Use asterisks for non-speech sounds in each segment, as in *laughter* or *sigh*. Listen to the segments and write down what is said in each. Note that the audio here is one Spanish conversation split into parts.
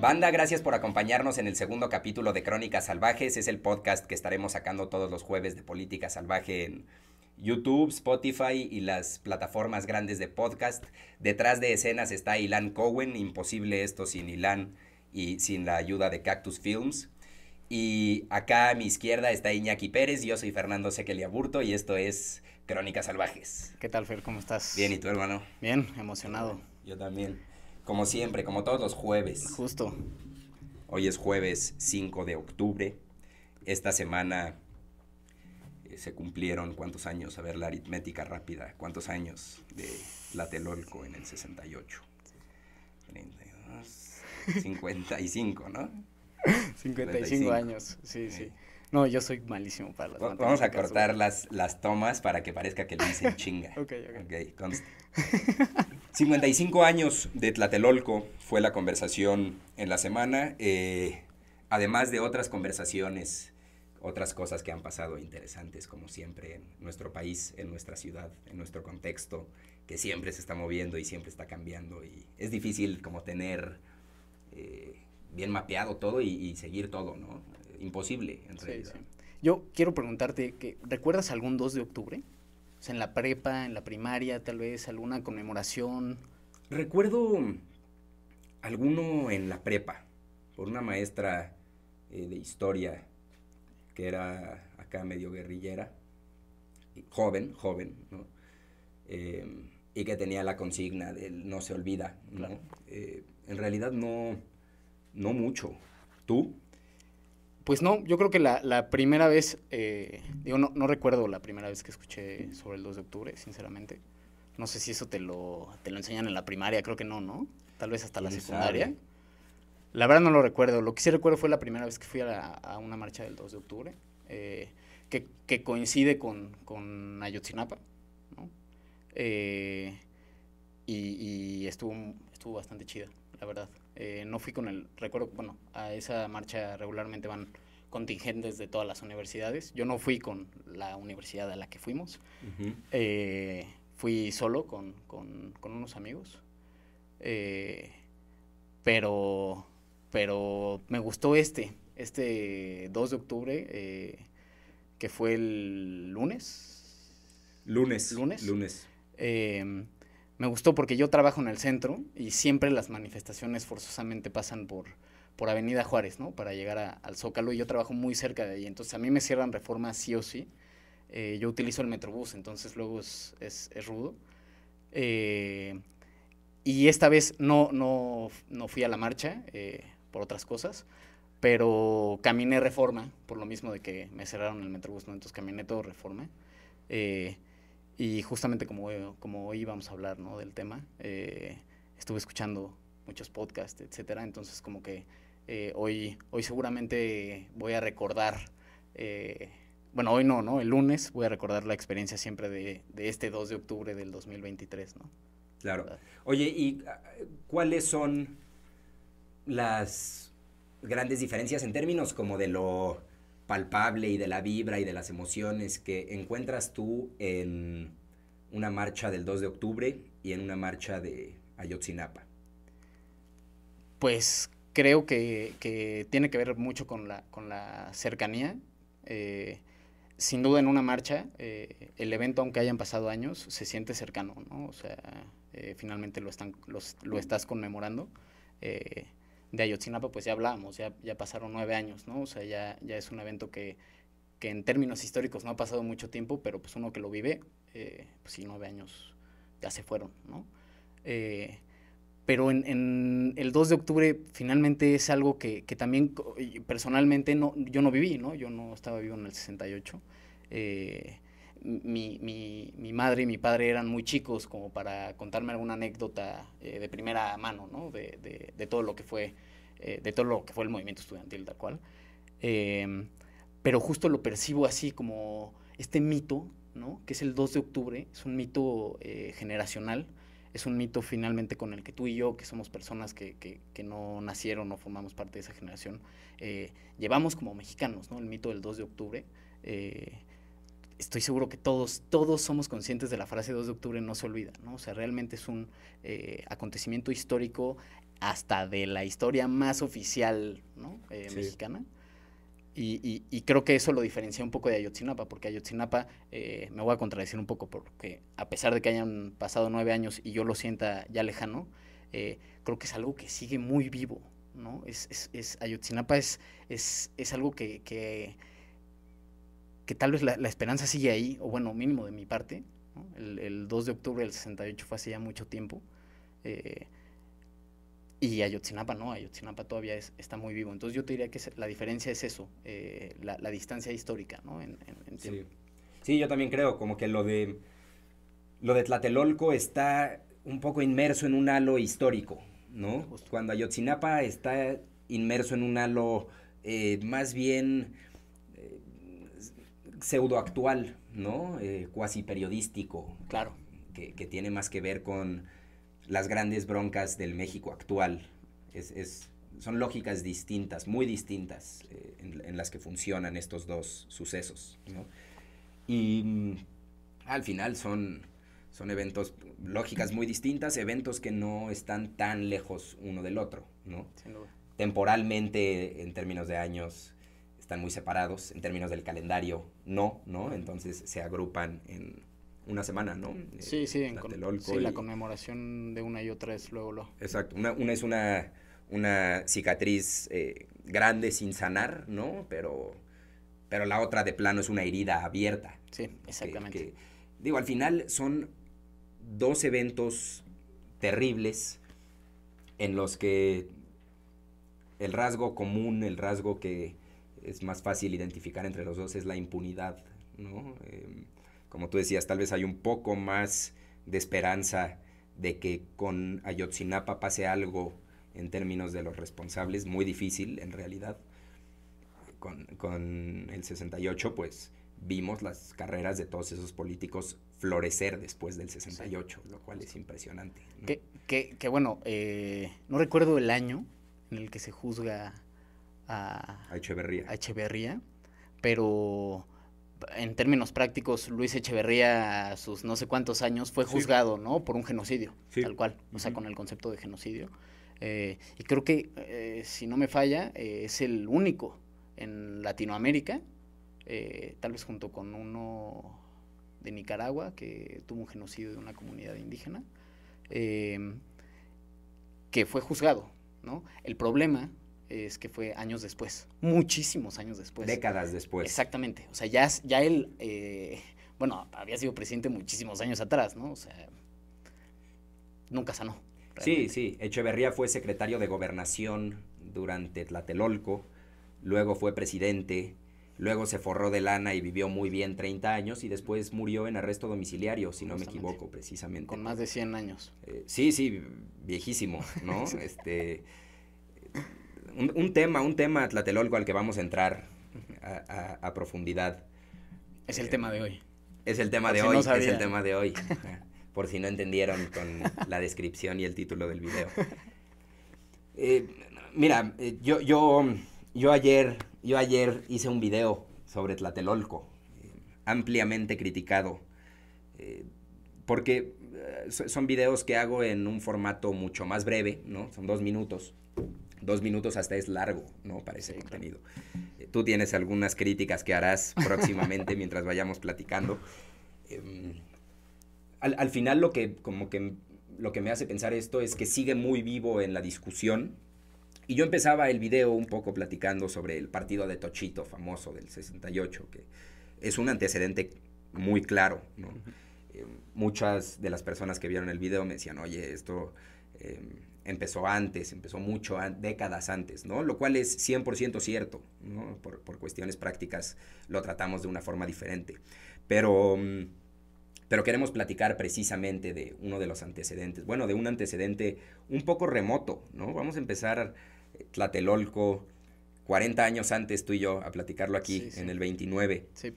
Banda, gracias por acompañarnos en el segundo capítulo de Crónicas Salvajes. Es el podcast que estaremos sacando todos los jueves de Política Salvaje en YouTube, Spotify y las plataformas grandes de podcast. Detrás de escenas está Ilan Cowen. Imposible esto sin Ilan y sin la ayuda de Cactus Films. Y acá a mi izquierda está Iñaki Pérez, yo soy Fernando Sequelia Burto y esto es Crónicas Salvajes. ¿Qué tal, Fer? ¿Cómo estás? Bien, ¿y tú, hermano? Bien, emocionado. Yo también. Como siempre, como todos los jueves. Justo. Hoy es jueves 5 de octubre. Esta semana eh, se cumplieron cuántos años, a ver la aritmética rápida, cuántos años de Latelolco en el 68. 32, 55, ¿no? 55 *laughs* años, sí, eh. sí. No, yo soy malísimo para las Vamos a cortar las, las tomas para que parezca que le dicen chinga. *laughs* ok, ok. okay 55 años de Tlatelolco fue la conversación en la semana, eh, además de otras conversaciones, otras cosas que han pasado interesantes, como siempre, en nuestro país, en nuestra ciudad, en nuestro contexto, que siempre se está moviendo y siempre está cambiando. Y es difícil como tener... Eh, bien mapeado todo y, seguir todo, ¿no? Imposible, en realidad. Yo quiero preguntarte, que, ¿recuerdas algún 2 de octubre? O sea, en la prepa, en la primaria, tal vez, alguna conmemoración. Recuerdo mm, alguno en la prepa, por una maestra eh, de historia que era acá medio guerrillera, joven, joven, ¿no? Em, y que tenía la consigna del no se olvida, ¿no? Eh, en realidad no no mucho. ¿Tú? Pues no, yo creo que la, primera vez, eh, digo, no, recuerdo la primera vez que escuché sobre el 2 de octubre, sinceramente. No sé si eso te lo, te lo enseñan en la primaria, creo que no, ¿no? Tal vez hasta la secundaria. La verdad no lo recuerdo. Lo que sí recuerdo fue la primera vez que fui a, a una marcha del 2 de octubre, eh, que, coincide con, con Ayotzinapa, ¿no? Eh, y, y estuvo, estuvo bastante chida, la verdad. Eh, no fui con el, recuerdo, bueno, a esa marcha regularmente van contingentes de todas las universidades. Yo no fui con la universidad a la que fuimos. Eh, fui solo con, unos amigos. Eh, pero, pero me gustó este, este 2 de octubre, que fue el lunes. Lunes. Lunes. Lunes me gustó porque yo trabajo en el centro y siempre las manifestaciones forzosamente pasan por, por Avenida Juárez, ¿no? Para llegar al Zócalo y yo trabajo muy cerca de ahí. Entonces a mí me cierran reforma sí o sí. Eh, yo utilizo el Metrobús, entonces luego es, es, es rudo. Eh, y esta vez no, no, no fui a la marcha eh, por otras cosas, pero caminé reforma, por lo mismo de que me cerraron el Metrobús, Entonces caminé todo reforma. Y justamente como, eh, como hoy vamos a hablar ¿no? del tema, eh, estuve escuchando muchos podcasts, etcétera. Entonces, como que eh, hoy, hoy seguramente voy a recordar, bueno, hoy no, ¿no? El lunes voy a recordar la experiencia siempre de, este 2 de octubre del 2023, ¿no? Claro. Oye, ¿y ah, cuáles son las grandes diferencias en términos como de lo palpable y de la vibra y de las emociones que encuentras tú en una marcha del 2 de octubre y en una marcha de Ayotzinapa? Pues creo que, tiene que ver mucho con la, con la cercanía. Eh, sin duda en una marcha, eh, el evento, aunque hayan pasado años, se siente cercano, ¿no? O sea, eh, finalmente lo, están, lo estás conmemorando de Ayotzinapa, pues ya hablábamos, ya, pasaron nueve años, ¿no? O sea, ya, ya es un evento que, en términos históricos no ha pasado mucho tiempo, pero pues uno que lo vive, eh, pues sí, nueve años ya se fueron, ¿no? Eh, pero en, el 2 de octubre finalmente es algo que, también personalmente no, yo no viví, ¿no? Yo no estaba vivo en el 68. Eh, mi, madre y mi padre eran muy chicos como para contarme alguna anécdota de primera mano, ¿no? de, todo lo que fue eh, de todo lo que fue el movimiento estudiantil, tal cual. Em, pero justo lo percibo así como este mito, ¿no? que es el 2 de octubre, es un mito eh, generacional, es un mito finalmente con el que tú y yo, que somos personas que, no nacieron o formamos parte de esa generación, eh, llevamos como mexicanos, ¿no? El mito del 2 de octubre. estoy seguro que todos, todos somos conscientes de la frase 2 de octubre no se olvida, ¿no? O sea, realmente es un acontecimiento histórico hasta de la historia más oficial ¿no? Eh, mexicana. Y, creo que eso lo diferencia un poco de Ayotzinapa, porque Ayotzinapa, eh, me voy a contradecir un poco, porque a pesar de que hayan pasado nueve años y yo lo sienta ya lejano, eh, creo que es algo que sigue muy vivo, ¿no? Es, es Ayotzinapa es, algo que, que, tal vez la, esperanza sigue ahí, o bueno, mínimo de mi parte. El, 2 de octubre del 68 fue hace ya mucho tiempo. Y Ayotzinapa no, Ayotzinapa todavía está muy vivo. Entonces yo te diría que la diferencia es eso, eh, la, distancia histórica, ¿no? sí. sí. yo también creo, como que lo de, lo de Tlatelolco está un poco inmerso en un halo histórico, ¿no? Cuando Ayotzinapa está inmerso en un halo eh, más bien eh, pseudoactual, ¿no? cuasi periodístico. Claro. que tiene más que ver con las grandes broncas del México actual. Es, son lógicas distintas, muy distintas, eh, en, las que funcionan estos dos sucesos. Y mm, al final son, son eventos, lógicas muy distintas, eventos que no están tan lejos uno del otro. Temporalmente, en términos de años, están muy separados, en términos del calendario, no, ¿no? Entonces se agrupan en una semana, ¿no? Eh, sí, sí, en con, sí, la conmemoración de una y otra es luego lo. Exacto, una, es una, una cicatriz eh, grande sin sanar, ¿no? Pero, pero la otra de plano es una herida abierta. Sí, exactamente. digo, al final son dos eventos terribles en los que el rasgo común, el rasgo que es más fácil identificar entre los dos es la impunidad, ¿no? Em, como tú decías, tal vez hay un poco más de esperanza de que con Ayotzinapa pase algo en términos de los responsables, muy difícil en realidad. Con, el 68, pues vimos las carreras de todos esos políticos florecer después del 68, lo cual es impresionante. Que, bueno, eh, no recuerdo el año en el que se juzga a, A Echeverría, pero en términos prácticos, Luis Echeverría, a sus no sé cuántos años, fue juzgado, ¿no? Por un genocidio, tal cual, o sea, con el concepto de genocidio. Eh, y creo que, eh, si no me falla, eh, es el único en Latinoamérica, tal vez junto con uno de Nicaragua, que tuvo un genocidio de una comunidad indígena, que fue juzgado, ¿no? El problema es que fue años después, muchísimos años después. Décadas después. Exactamente. O sea, ya, ya él, eh, bueno, había sido presidente muchísimos años atrás, ¿no? O sea, nunca sanó. Sí, sí. Echeverría fue secretario de gobernación durante Tlatelolco, luego fue presidente, luego se forró de lana y vivió muy bien 30 años y después murió en arresto domiciliario, si no me equivoco, precisamente. Con más de 100 años. Eh, sí, sí, viejísimo, ¿no? *laughs* este un, tema, un tema Tlatelolco al que vamos a entrar a, profundidad. Es el tema de hoy. Es el tema de hoy, es el tema de hoy. *laughs* Ah, por si no entendieron con la descripción y el título del video. *laughs* Eh, mira, eh, yo, yo, yo, ayer, yo ayer hice un video sobre Tlatelolco, eh, ampliamente criticado, porque son videos que hago en un formato mucho más breve, ¿no? Son dos minutos dos minutos hasta es largo, ¿no? Para ese contenido. Eh, Tú tienes algunas críticas que harás próximamente *laughs* mientras vayamos platicando. Em, al, final lo que como que lo que me hace pensar esto es que sigue muy vivo en la discusión. Y yo empezaba el video un poco platicando sobre el partido de Tochito famoso del 68, que es un antecedente muy claro, em, muchas de las personas que vieron el video me decían, oye, esto em, empezó antes, empezó mucho, décadas antes, ¿no? Lo cual es 100% cierto, ¿no? Por, cuestiones prácticas lo tratamos de una forma diferente. Pero, mm, pero queremos platicar precisamente de uno de los antecedentes, bueno, de un antecedente un poco remoto, ¿no? Vamos a empezar eh, Tlatelolco, 40 años antes tú y yo, a platicarlo aquí, en el 29. Sí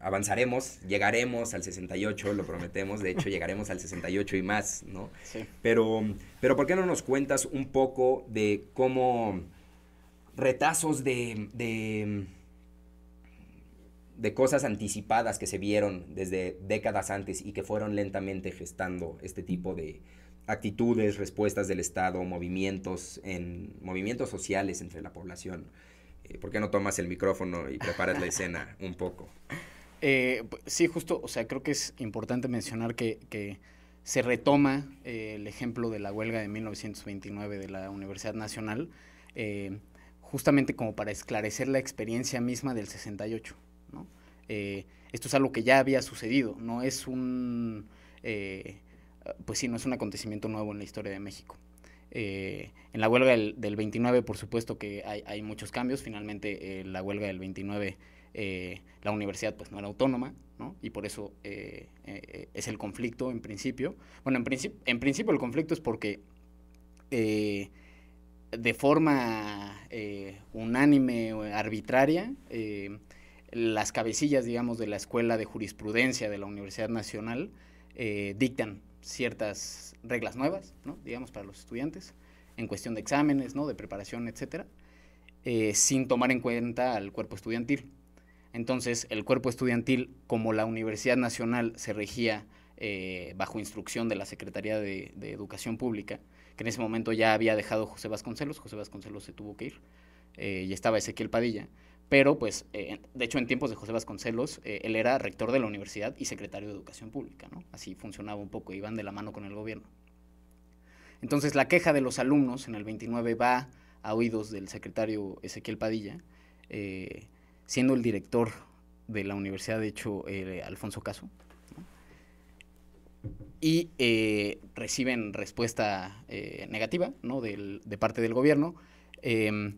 avanzaremos, llegaremos al 68, lo prometemos, de hecho *laughs* llegaremos al 68 y más, ¿no? Sí. Pero, pero ¿por qué no nos cuentas un poco de cómo retazos de, de, de cosas anticipadas que se vieron desde décadas antes y que fueron lentamente gestando este tipo de actitudes, respuestas del Estado, movimientos, en, movimientos sociales entre la población? Eh, ¿Por qué no tomas el micrófono y preparas la *laughs* escena un poco? Eh, pues, sí, justo, o sea, creo que es importante mencionar que, se retoma eh, el ejemplo de la huelga de 1929 de la Universidad Nacional, eh, justamente como para esclarecer la experiencia misma del 68. esto es algo que ya había sucedido, no es un, pues sí, no es un acontecimiento nuevo en la historia de México. en la huelga del, 29, por supuesto que hay, muchos cambios. Finalmente, la huelga del 29 eh, la universidad pues no era autónoma, Y por eso eh, eh, es el conflicto en principio. Bueno, en, en principio el conflicto es porque de forma unánime o arbitraria, las cabecillas, digamos, de la Escuela de Jurisprudencia de la Universidad Nacional dictan ciertas reglas nuevas, digamos, para los estudiantes, en cuestión de exámenes, ¿no? de preparación, etcétera, sin tomar en cuenta al cuerpo estudiantil. Entonces, el cuerpo estudiantil, como la Universidad Nacional se regía eh, bajo instrucción de la Secretaría de, Educación Pública, que en ese momento ya había dejado José Vasconcelos, José Vasconcelos se tuvo que ir, eh, y estaba Ezequiel Padilla, pero pues, eh, de hecho, en tiempos de José Vasconcelos, él era rector de la universidad y secretario de Educación Pública, ¿no? Así funcionaba un poco, iban de la mano con el gobierno. Entonces, la queja de los alumnos en el 29 va a oídos del secretario Ezequiel Padilla, siendo el director de la universidad, de hecho, eh, Alfonso Caso. Y eh, reciben respuesta eh, negativa de parte del gobierno. Em,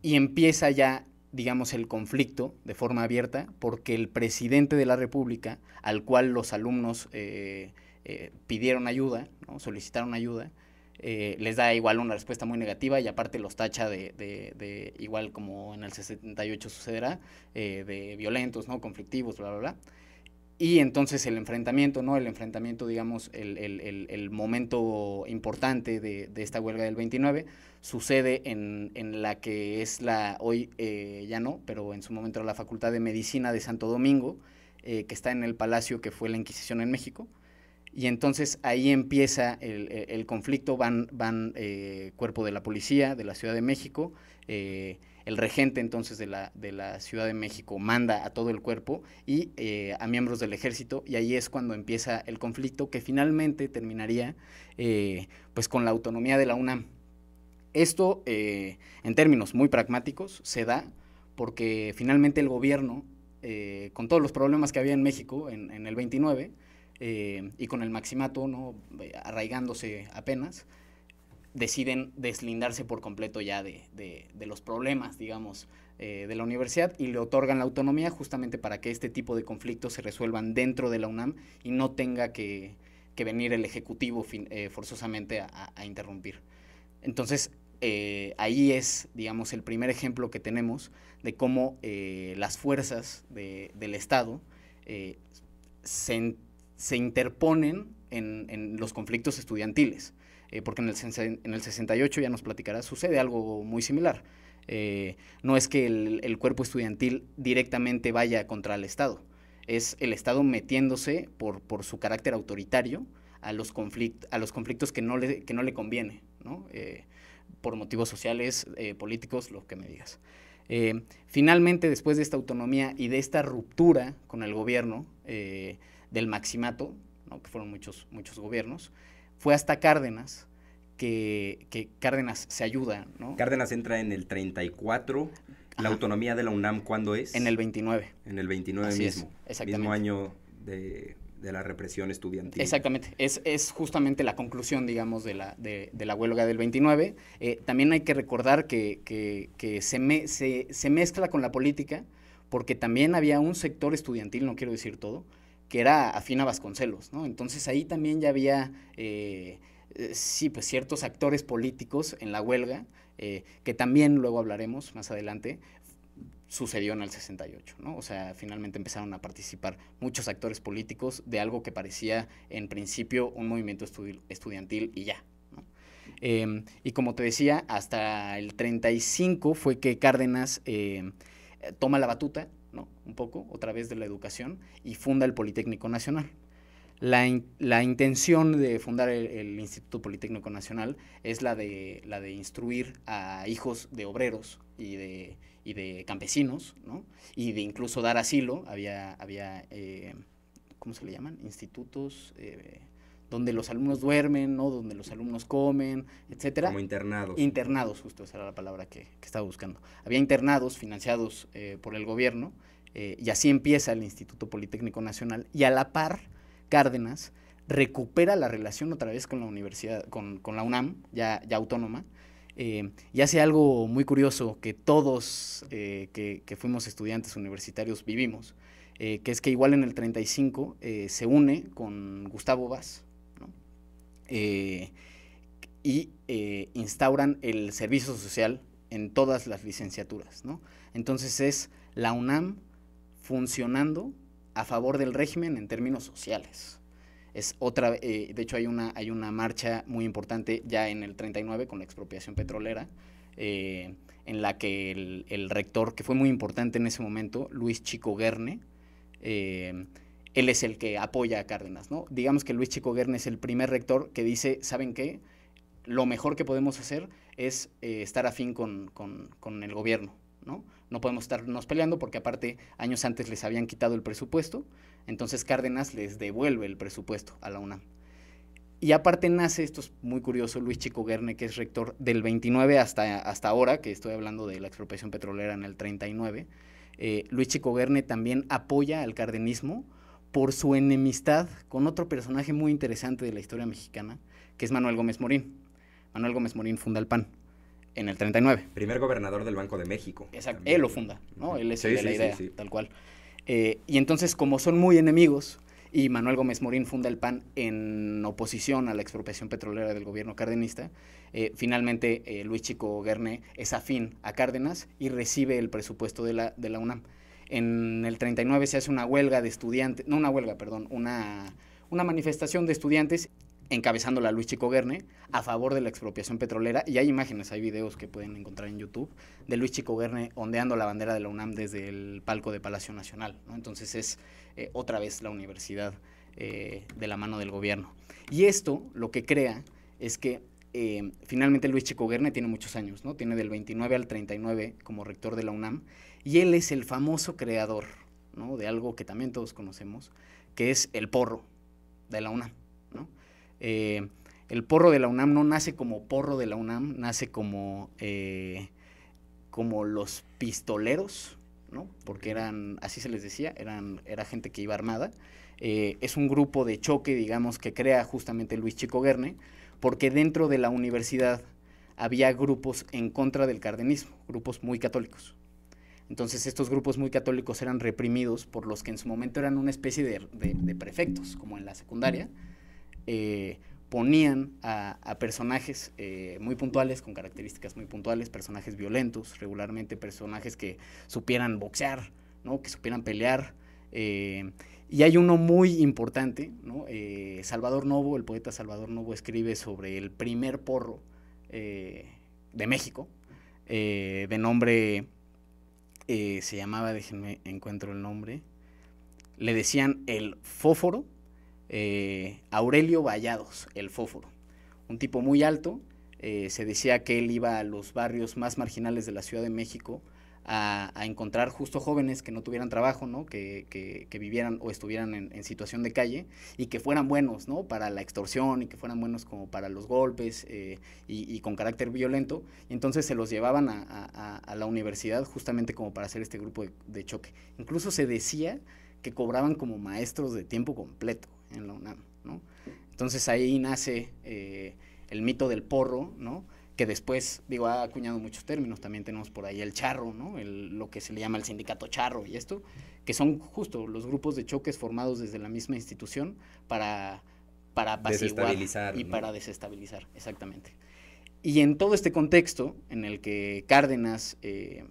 y empieza ya, digamos, el conflicto de forma abierta, porque el presidente de la República, al cual los alumnos pidieron ayuda, ¿no? solicitaron ayuda, eh, les da igual una respuesta muy negativa y aparte los tacha de, igual como en el 78 sucederá, eh, de violentos, ¿no? Conflictivos, bla, bla, bla. Y entonces el enfrentamiento, ¿no? El enfrentamiento, digamos, el, momento importante de, esta huelga del 29 sucede en, la que es la, hoy eh, ya no, pero en su momento era la Facultad de Medicina de Santo Domingo, que está en el palacio que fue la Inquisición en México y entonces ahí empieza el, e, conflicto, van, van eh, cuerpo de la policía de la Ciudad de México, eh, el regente entonces de la, Ciudad de México manda a todo el cuerpo y eh, a miembros del ejército y ahí es cuando empieza el conflicto que finalmente terminaría pues con la autonomía de la UNAM. Esto en términos muy pragmáticos se da porque finalmente el gobierno, con todos los problemas que había en México en el 29, eh, y con el maximato ¿no? arraigándose apenas, deciden deslindarse por completo ya de, de, los problemas, digamos, eh, de la universidad y le otorgan la autonomía justamente para que este tipo de conflictos se resuelvan dentro de la UNAM y no tenga que, que venir el Ejecutivo eh, forzosamente a, interrumpir. Entonces, ahí es, digamos, el primer ejemplo que tenemos de cómo las fuerzas del Estado se se interponen en, los conflictos estudiantiles, eh, porque en el, 68 ya nos platicará, sucede algo muy similar. Eh, no es que el, cuerpo estudiantil directamente vaya contra el Estado, es el Estado metiéndose por, su carácter autoritario a los, a los conflictos que no le, que no le conviene, eh, por motivos sociales, políticos, lo que me digas. finalmente, después de esta autonomía y de esta ruptura con el gobierno, del maximato, que fueron muchos, muchos gobiernos, fue hasta Cárdenas, que, Cárdenas se ayuda. Cárdenas entra en el 34. ¿La autonomía de la UNAM cuándo es? En el 29. En el 29 mismo. Mismo año de, la represión estudiantil. Exactamente, es, justamente la conclusión, digamos, de la, de, la huelga del 29. Eh, también hay que recordar que, se, mezcla con la política, porque también había un sector estudiantil, no quiero decir todo, que era afín a Vasconcelos, ¿no? Entonces ahí también ya había, eh, eh, pues, ciertos actores políticos en la huelga, eh, que también luego hablaremos más adelante, sucedió en el 68, ¿no? O sea, finalmente empezaron a participar muchos actores políticos de algo que parecía en principio un movimiento estudiantil y ya, em, y como te decía, hasta el 35 fue que Cárdenas toma la batuta ¿no? un poco, otra vez de la educación, y funda el Politécnico Nacional. La, intención de fundar el, Instituto Politécnico Nacional es la de, la de instruir a hijos de obreros y de, de campesinos, ¿no? y de incluso dar asilo. Había, había eh, ¿cómo se le llaman? Institutos... Eh, donde los alumnos duermen, Donde los alumnos comen, etcétera. Como internados. Internados, justo, esa era la palabra que, estaba buscando. Había internados financiados eh, por el gobierno, eh, y así empieza el Instituto Politécnico Nacional, y a la par, Cárdenas recupera la relación otra vez con la universidad, con, la UNAM, ya, ya autónoma, eh, y hace algo muy curioso que todos que, fuimos estudiantes universitarios vivimos, que es que igual en el 35 se une con Gustavo Vaz, eh, y eh, instauran el servicio social en todas las licenciaturas. ¿no? Entonces es la UNAM funcionando a favor del régimen en términos sociales. Es otra, eh, de hecho hay una, hay una marcha muy importante ya en el 39 con la expropiación petrolera, eh, en la que el, rector, que fue muy importante en ese momento, Luis Chico Guerne, él es el que apoya a Cárdenas, ¿no? Digamos que Luis Chico Guerne es el primer rector que dice, ¿saben qué? Lo mejor que podemos hacer es eh, estar afín con, con, el gobierno, ¿no? No podemos estarnos peleando porque aparte años antes les habían quitado el presupuesto, entonces Cárdenas les devuelve el presupuesto a la UNAM. Y aparte nace, esto es muy curioso, Luis Chico Guerne, que es rector del 29 hasta, hasta ahora, que estoy hablando de la expropiación petrolera en el 39, eh, Luis Chico Guerne también apoya al cardenismo por su enemistad con otro personaje muy interesante de la historia mexicana, que es Manuel Gómez Morín. Manuel Gómez Morín funda el PAN en el 39. Primer gobernador del Banco de México. Exacto, él lo funda, ¿no? Él es el de la idea, tal cual. Eh, y entonces, como son muy enemigos, y Manuel Gómez Morín funda el PAN en oposición a la expropiación petrolera del gobierno cardenista. Eh, finalmente, eh, Luis Chico Guerne es afín a Cárdenas y recibe el presupuesto de la, de la UNAM. En el 39 se hace una huelga de estudiantes, no una huelga, perdón, una, manifestación de estudiantes encabezando la Luis Chico Guerne a favor de la expropiación petrolera y hay imágenes, hay videos que pueden encontrar en YouTube de Luis Chico Guerne ondeando la bandera de la UNAM desde el palco de Palacio Nacional. Entonces es eh, otra vez la universidad eh, de la mano del gobierno. Y esto lo que crea es que eh, finalmente Luis Chico Guerne tiene muchos años, ¿no? tiene del 29 al 39 como rector de la UNAM y él es el famoso creador de algo que también todos conocemos, que es el porro de la UNAM. Eh, el porro de la UNAM no nace como porro de la UNAM, nace como, eh, como los pistoleros, porque eran, así se les decía, eran, era gente que iba armada. Eh, es un grupo de choque, digamos, que crea justamente Luis Chico Guerne, porque dentro de la universidad había grupos en contra del cardenismo, grupos muy católicos. Entonces estos grupos muy católicos eran reprimidos por los que en su momento eran una especie de, prefectos, como en la secundaria. Eh, ponían a, personajes eh, muy puntuales, con características muy puntuales, personajes violentos, regularmente personajes que supieran boxear, ¿no? que supieran pelear. Eh, y hay uno muy importante, ¿no? Salvador Novo, el poeta Salvador Novo escribe sobre el primer porro de México, de nombre eh, se llamaba, déjenme encuentro el nombre, le decían el fósforo, eh, Aurelio Vallados, el Fóforo, Un tipo muy alto, eh, se decía que él iba a los barrios más marginales de la Ciudad de México a, encontrar justo jóvenes que no tuvieran trabajo, ¿no? Que, vivieran o estuvieran en, situación de calle y que fueran buenos, ¿no? Para la extorsión y que fueran buenos como para los golpes eh, y, con carácter violento. entonces se los llevaban a, la universidad justamente como para hacer este grupo de, choque. Incluso se decía que cobraban como maestros de tiempo completo en la UNAM, ¿no? Entonces ahí nace eh, el mito del porro, ¿no? que después, digo, ha acuñado muchos términos, también tenemos por ahí el charro, lo que se le llama el sindicato charro y esto, que son justo los grupos de choques formados desde la misma institución para, para y para desestabilizar, exactamente. Y en todo este contexto en el que Cárdenas eh,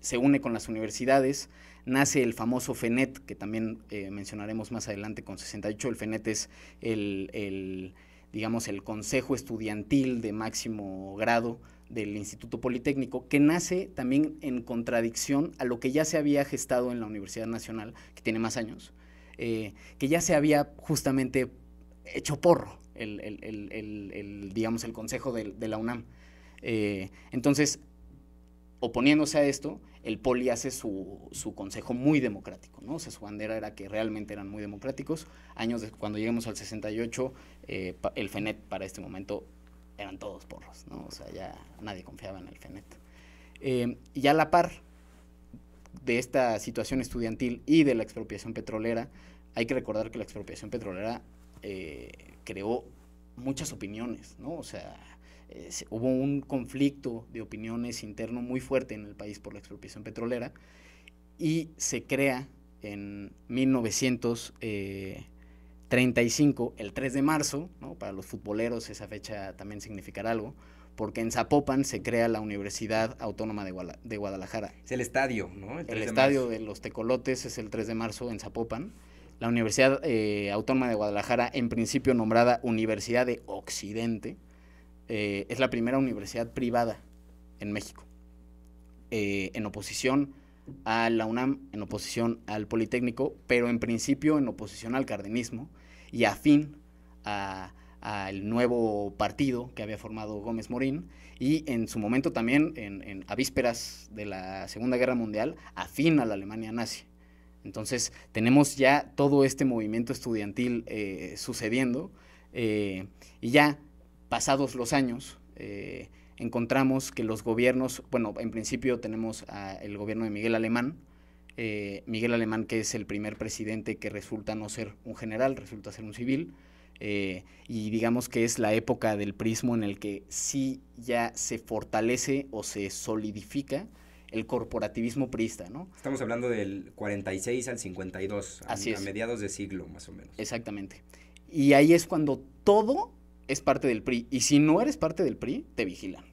se une con las universidades, nace el famoso FENET, que también eh, mencionaremos más adelante con 68, el FENET es el digamos, el Consejo Estudiantil de máximo grado del Instituto Politécnico, que nace también en contradicción a lo que ya se había gestado en la Universidad Nacional, que tiene más años, eh, que ya se había justamente hecho porro el, el, digamos, el Consejo de, la UNAM. Eh, entonces, oponiéndose a esto, el Poli hace su, consejo muy democrático, ¿no? su bandera era que realmente eran muy democráticos. Años cuando llegamos al 68, eh, el FENET para este momento eran todos porros, ¿no? O sea, ya nadie confiaba en el FENET. Eh, y a la par de esta situación estudiantil y de la expropiación petrolera, hay que recordar que la expropiación petrolera eh, creó muchas opiniones, ¿no? O sea, hubo un conflicto de opiniones interno muy fuerte en el país por la expropiación petrolera y se crea en 1900... 35, el 3 de marzo, para los futboleros esa fecha también significará algo, porque en Zapopan se crea la Universidad Autónoma de, Guadalajara. Es el estadio, ¿no? El, estadio de los Tecolotes es el 3 de marzo en Zapopan. La Universidad eh, Autónoma de Guadalajara, en principio nombrada Universidad de Occidente, eh, es la primera universidad privada en México, eh, en oposición a la UNAM, en oposición al Politécnico, pero en principio en oposición al cardenismo y afín al nuevo partido que había formado Gómez Morín y en su momento también, en, a vísperas de la Segunda Guerra Mundial, afín a la Alemania nazi. Entonces tenemos ya todo este movimiento estudiantil eh, sucediendo eh, y ya pasados los años eh, encontramos que los gobiernos, bueno, en principio tenemos el gobierno de Miguel Alemán, eh, Miguel Alemán, que es el primer presidente que resulta no ser un general, resulta ser un civil, eh, y digamos que es la época del prismo en el que sí ya se fortalece o se solidifica el corporativismo priista, ¿no? Estamos hablando del 46 al 52, a, mediados de siglo más o menos. Exactamente. Y ahí es cuando todo es parte del PRI. Y si no eres parte del PRI, te vigilan,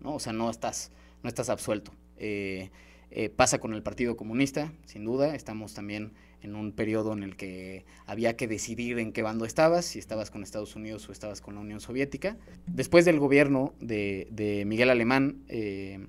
¿no? O sea, no estás, no estás absuelto. Eh, eh, pasa con el Partido Comunista, sin duda. Estamos también en un periodo en el que había que decidir en qué bando estabas, si estabas con Estados Unidos o estabas con la Unión Soviética. Después del gobierno de, Miguel Alemán, eh,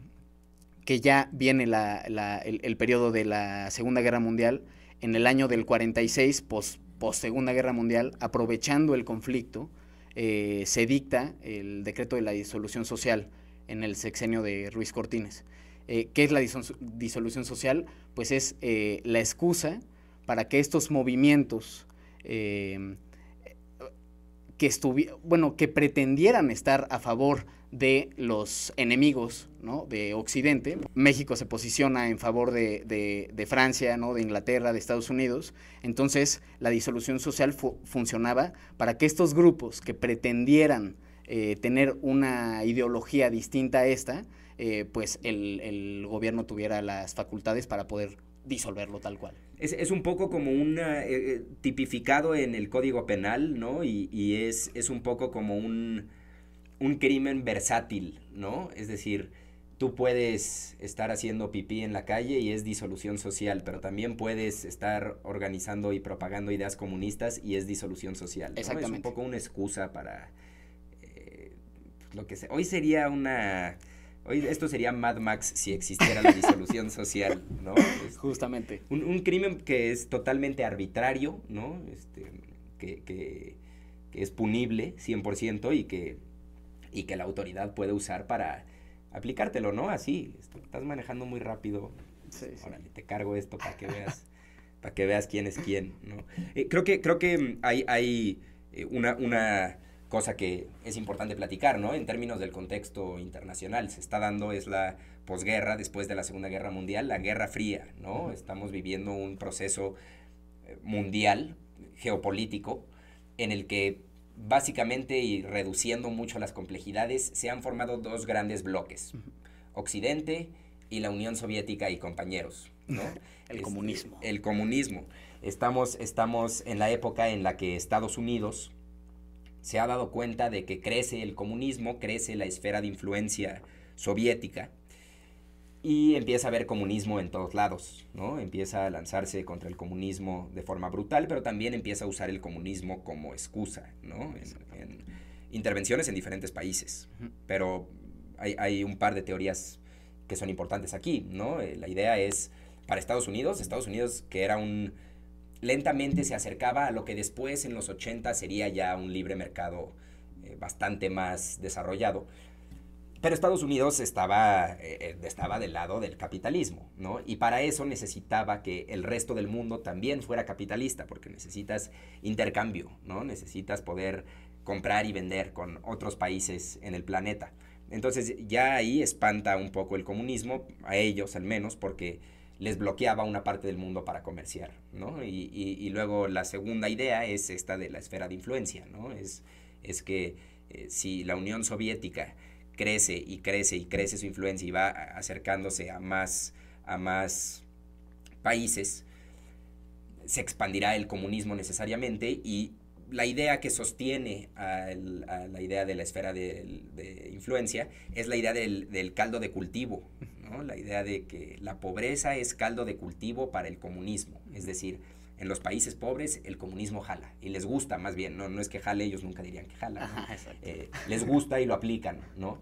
que ya viene el, periodo de la Segunda Guerra Mundial, en el año del 46, pos, pos Segunda Guerra Mundial, aprovechando el conflicto, eh, se dicta el decreto de la disolución social en el sexenio de Ruiz Cortines. Eh, ¿qué es la disolución social? Pues es eh, la excusa para que estos movimientos em, que pretendieran estar a favor de los enemigos de Occidente. México se posiciona en favor de, Francia, de Inglaterra, de Estados Unidos. Entonces, la disolución social funcionaba para que estos grupos que pretendieran eh, tener una ideología distinta a esta, eh, pues el, gobierno tuviera las facultades para poder disolverlo tal cual. Es, un poco como un eh, eh, tipificado en el Código Penal, ¿no? Y, y es, es, un poco como un, un crimen versátil, ¿no? Es decir, tú puedes estar haciendo pipí en la calle y es disolución social, pero también puedes estar organizando y propagando ideas comunistas y es disolución social. Es un poco una excusa para pues, lo que Hoy sería una Oye, esto sería Mad Max si existiera la disolución social, ¿no? Este, Justamente. Un, crimen que es totalmente arbitrario, ¿no? Este, que, que, es punible 100% y que, y que la autoridad puede usar para aplicártelo, ¿no? Así, este, estás manejando muy rápido. Sí, te cargo esto para que veas, para que veas quién es quién, ¿no? Eh, creo que, creo que hay, hay eh, una cosa que es importante platicar, ¿no? En términos del contexto internacional, se está dando es la posguerra después de la Segunda Guerra Mundial, la Guerra Fría, ¿no? Estamos viviendo un proceso eh, mundial, geopolítico, en el que básicamente y reduciendo mucho las complejidades, se han formado dos grandes bloques, Occidente y la Unión Soviética y compañeros, ¿no? *laughs* el este, comunismo. El comunismo. Estamos, estamos en la época en la que Estados Unidos se ha dado cuenta de que crece el comunismo, crece la esfera de influencia soviética y empieza a ver comunismo en todos lados, ¿no? Empieza a lanzarse contra el comunismo de forma brutal, pero también empieza a usar el comunismo como excusa, ¿no? En, intervenciones en diferentes países. Pero hay, hay, un par de teorías que son importantes aquí, ¿no? Eh, la idea es, para Estados Unidos, Estados Unidos que era un lentamente se acercaba a lo que después en los 80 sería ya un libre mercado eh, bastante más desarrollado. Pero Estados Unidos estaba, eh, eh, estaba del lado del capitalismo, ¿no? Y para eso necesitaba que el resto del mundo también fuera capitalista, porque necesitas intercambio, ¿no? Necesitas poder comprar y vender con otros países en el planeta. Entonces ya ahí espanta un poco el comunismo, a ellos al menos, porque les bloqueaba una parte del mundo para comerciar, ¿no? Y, luego la segunda idea es esta de la esfera de influencia, ¿no? Es, que eh, si la Unión Soviética crece y crece y crece su influencia y va acercándose a más, a más países, se expandirá el comunismo necesariamente y la idea que sostiene a, la idea de la esfera de, influencia es la idea del caldo de cultivo, la idea de que la pobreza es caldo de cultivo para el comunismo, es decir, en los países pobres el comunismo jala y les gusta más bien, no, no es que jale, ellos nunca dirían que jala, eh, les gusta y lo aplican, ¿no?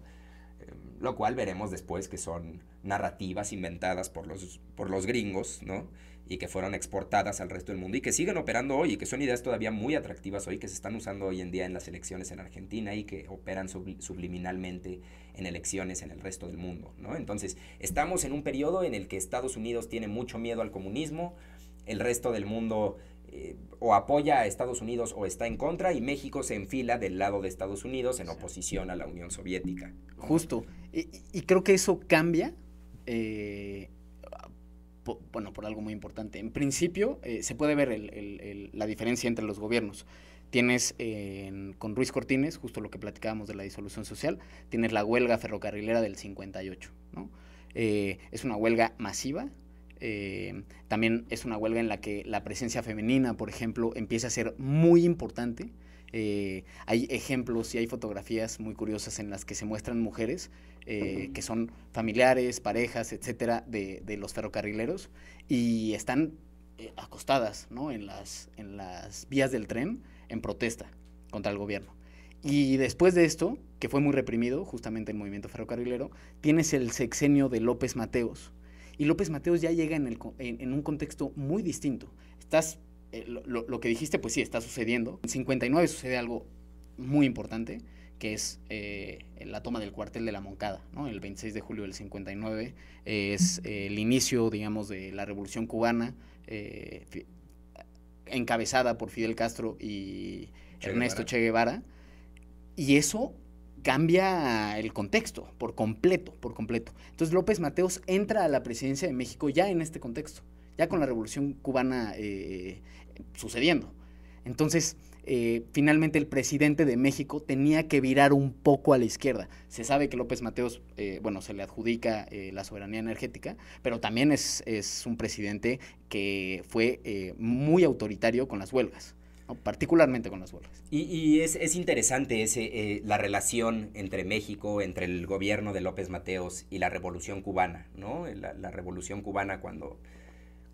Em, lo cual veremos después que son narrativas inventadas por los, por los gringos, ¿no? y que fueron exportadas al resto del mundo y que siguen operando hoy y que son ideas todavía muy atractivas hoy, que se están usando hoy en día en las elecciones en Argentina y que operan subliminalmente en elecciones en el resto del mundo. ¿no? Entonces, estamos en un periodo en el que Estados Unidos tiene mucho miedo al comunismo, el resto del mundo eh, o apoya a Estados Unidos o está en contra y México se enfila del lado de Estados Unidos en oposición a la Unión Soviética. Justo. Y, creo que eso cambia eh, bueno, por algo muy importante. En principio, eh, se puede ver la diferencia entre los gobiernos. Tienes con Ruiz Cortines, justo lo que platicábamos de la disolución social, tienes la huelga ferrocarrilera del 58. ¿no? Eh, es una huelga masiva. Eh, también es una huelga en la que la presencia femenina, por ejemplo, empieza a ser muy importante. Eh, hay ejemplos y hay fotografías muy curiosas en las que se muestran mujeres eh, que son familiares, parejas, etcétera, de, los ferrocarrileros y están eh, acostadas ¿no? en, las, en las vías del tren en protesta contra el gobierno. Y después de esto, que fue muy reprimido, justamente el movimiento ferrocarrilero, tienes el sexenio de López Mateos. Y López Mateos ya llega en, el, en un contexto muy distinto. Estás eh, lo, que dijiste, pues sí, está sucediendo. En 59 sucede algo muy importante, que es eh, la toma del cuartel de la Moncada, ¿no? El 26 de julio del 59 eh, es el inicio, digamos, de la Revolución Cubana, encabezada por Fidel Castro y Ernesto Che Guevara. Y eso cambia el contexto por completo, por completo. Entonces López Mateos entra a la presidencia de México ya en este contexto ya con la revolución cubana eh, sucediendo. Entonces, eh, finalmente el presidente de México tenía que virar un poco a la izquierda. Se sabe que López Mateos, eh, bueno, se le adjudica la soberanía energética, pero también es, un presidente que fue muy autoritario con las huelgas. particularmente con las huelgas. Y, es, interesante ese, la relación entre México, entre el gobierno de López Mateos y la revolución cubana, ¿no? la revolución cubana cuando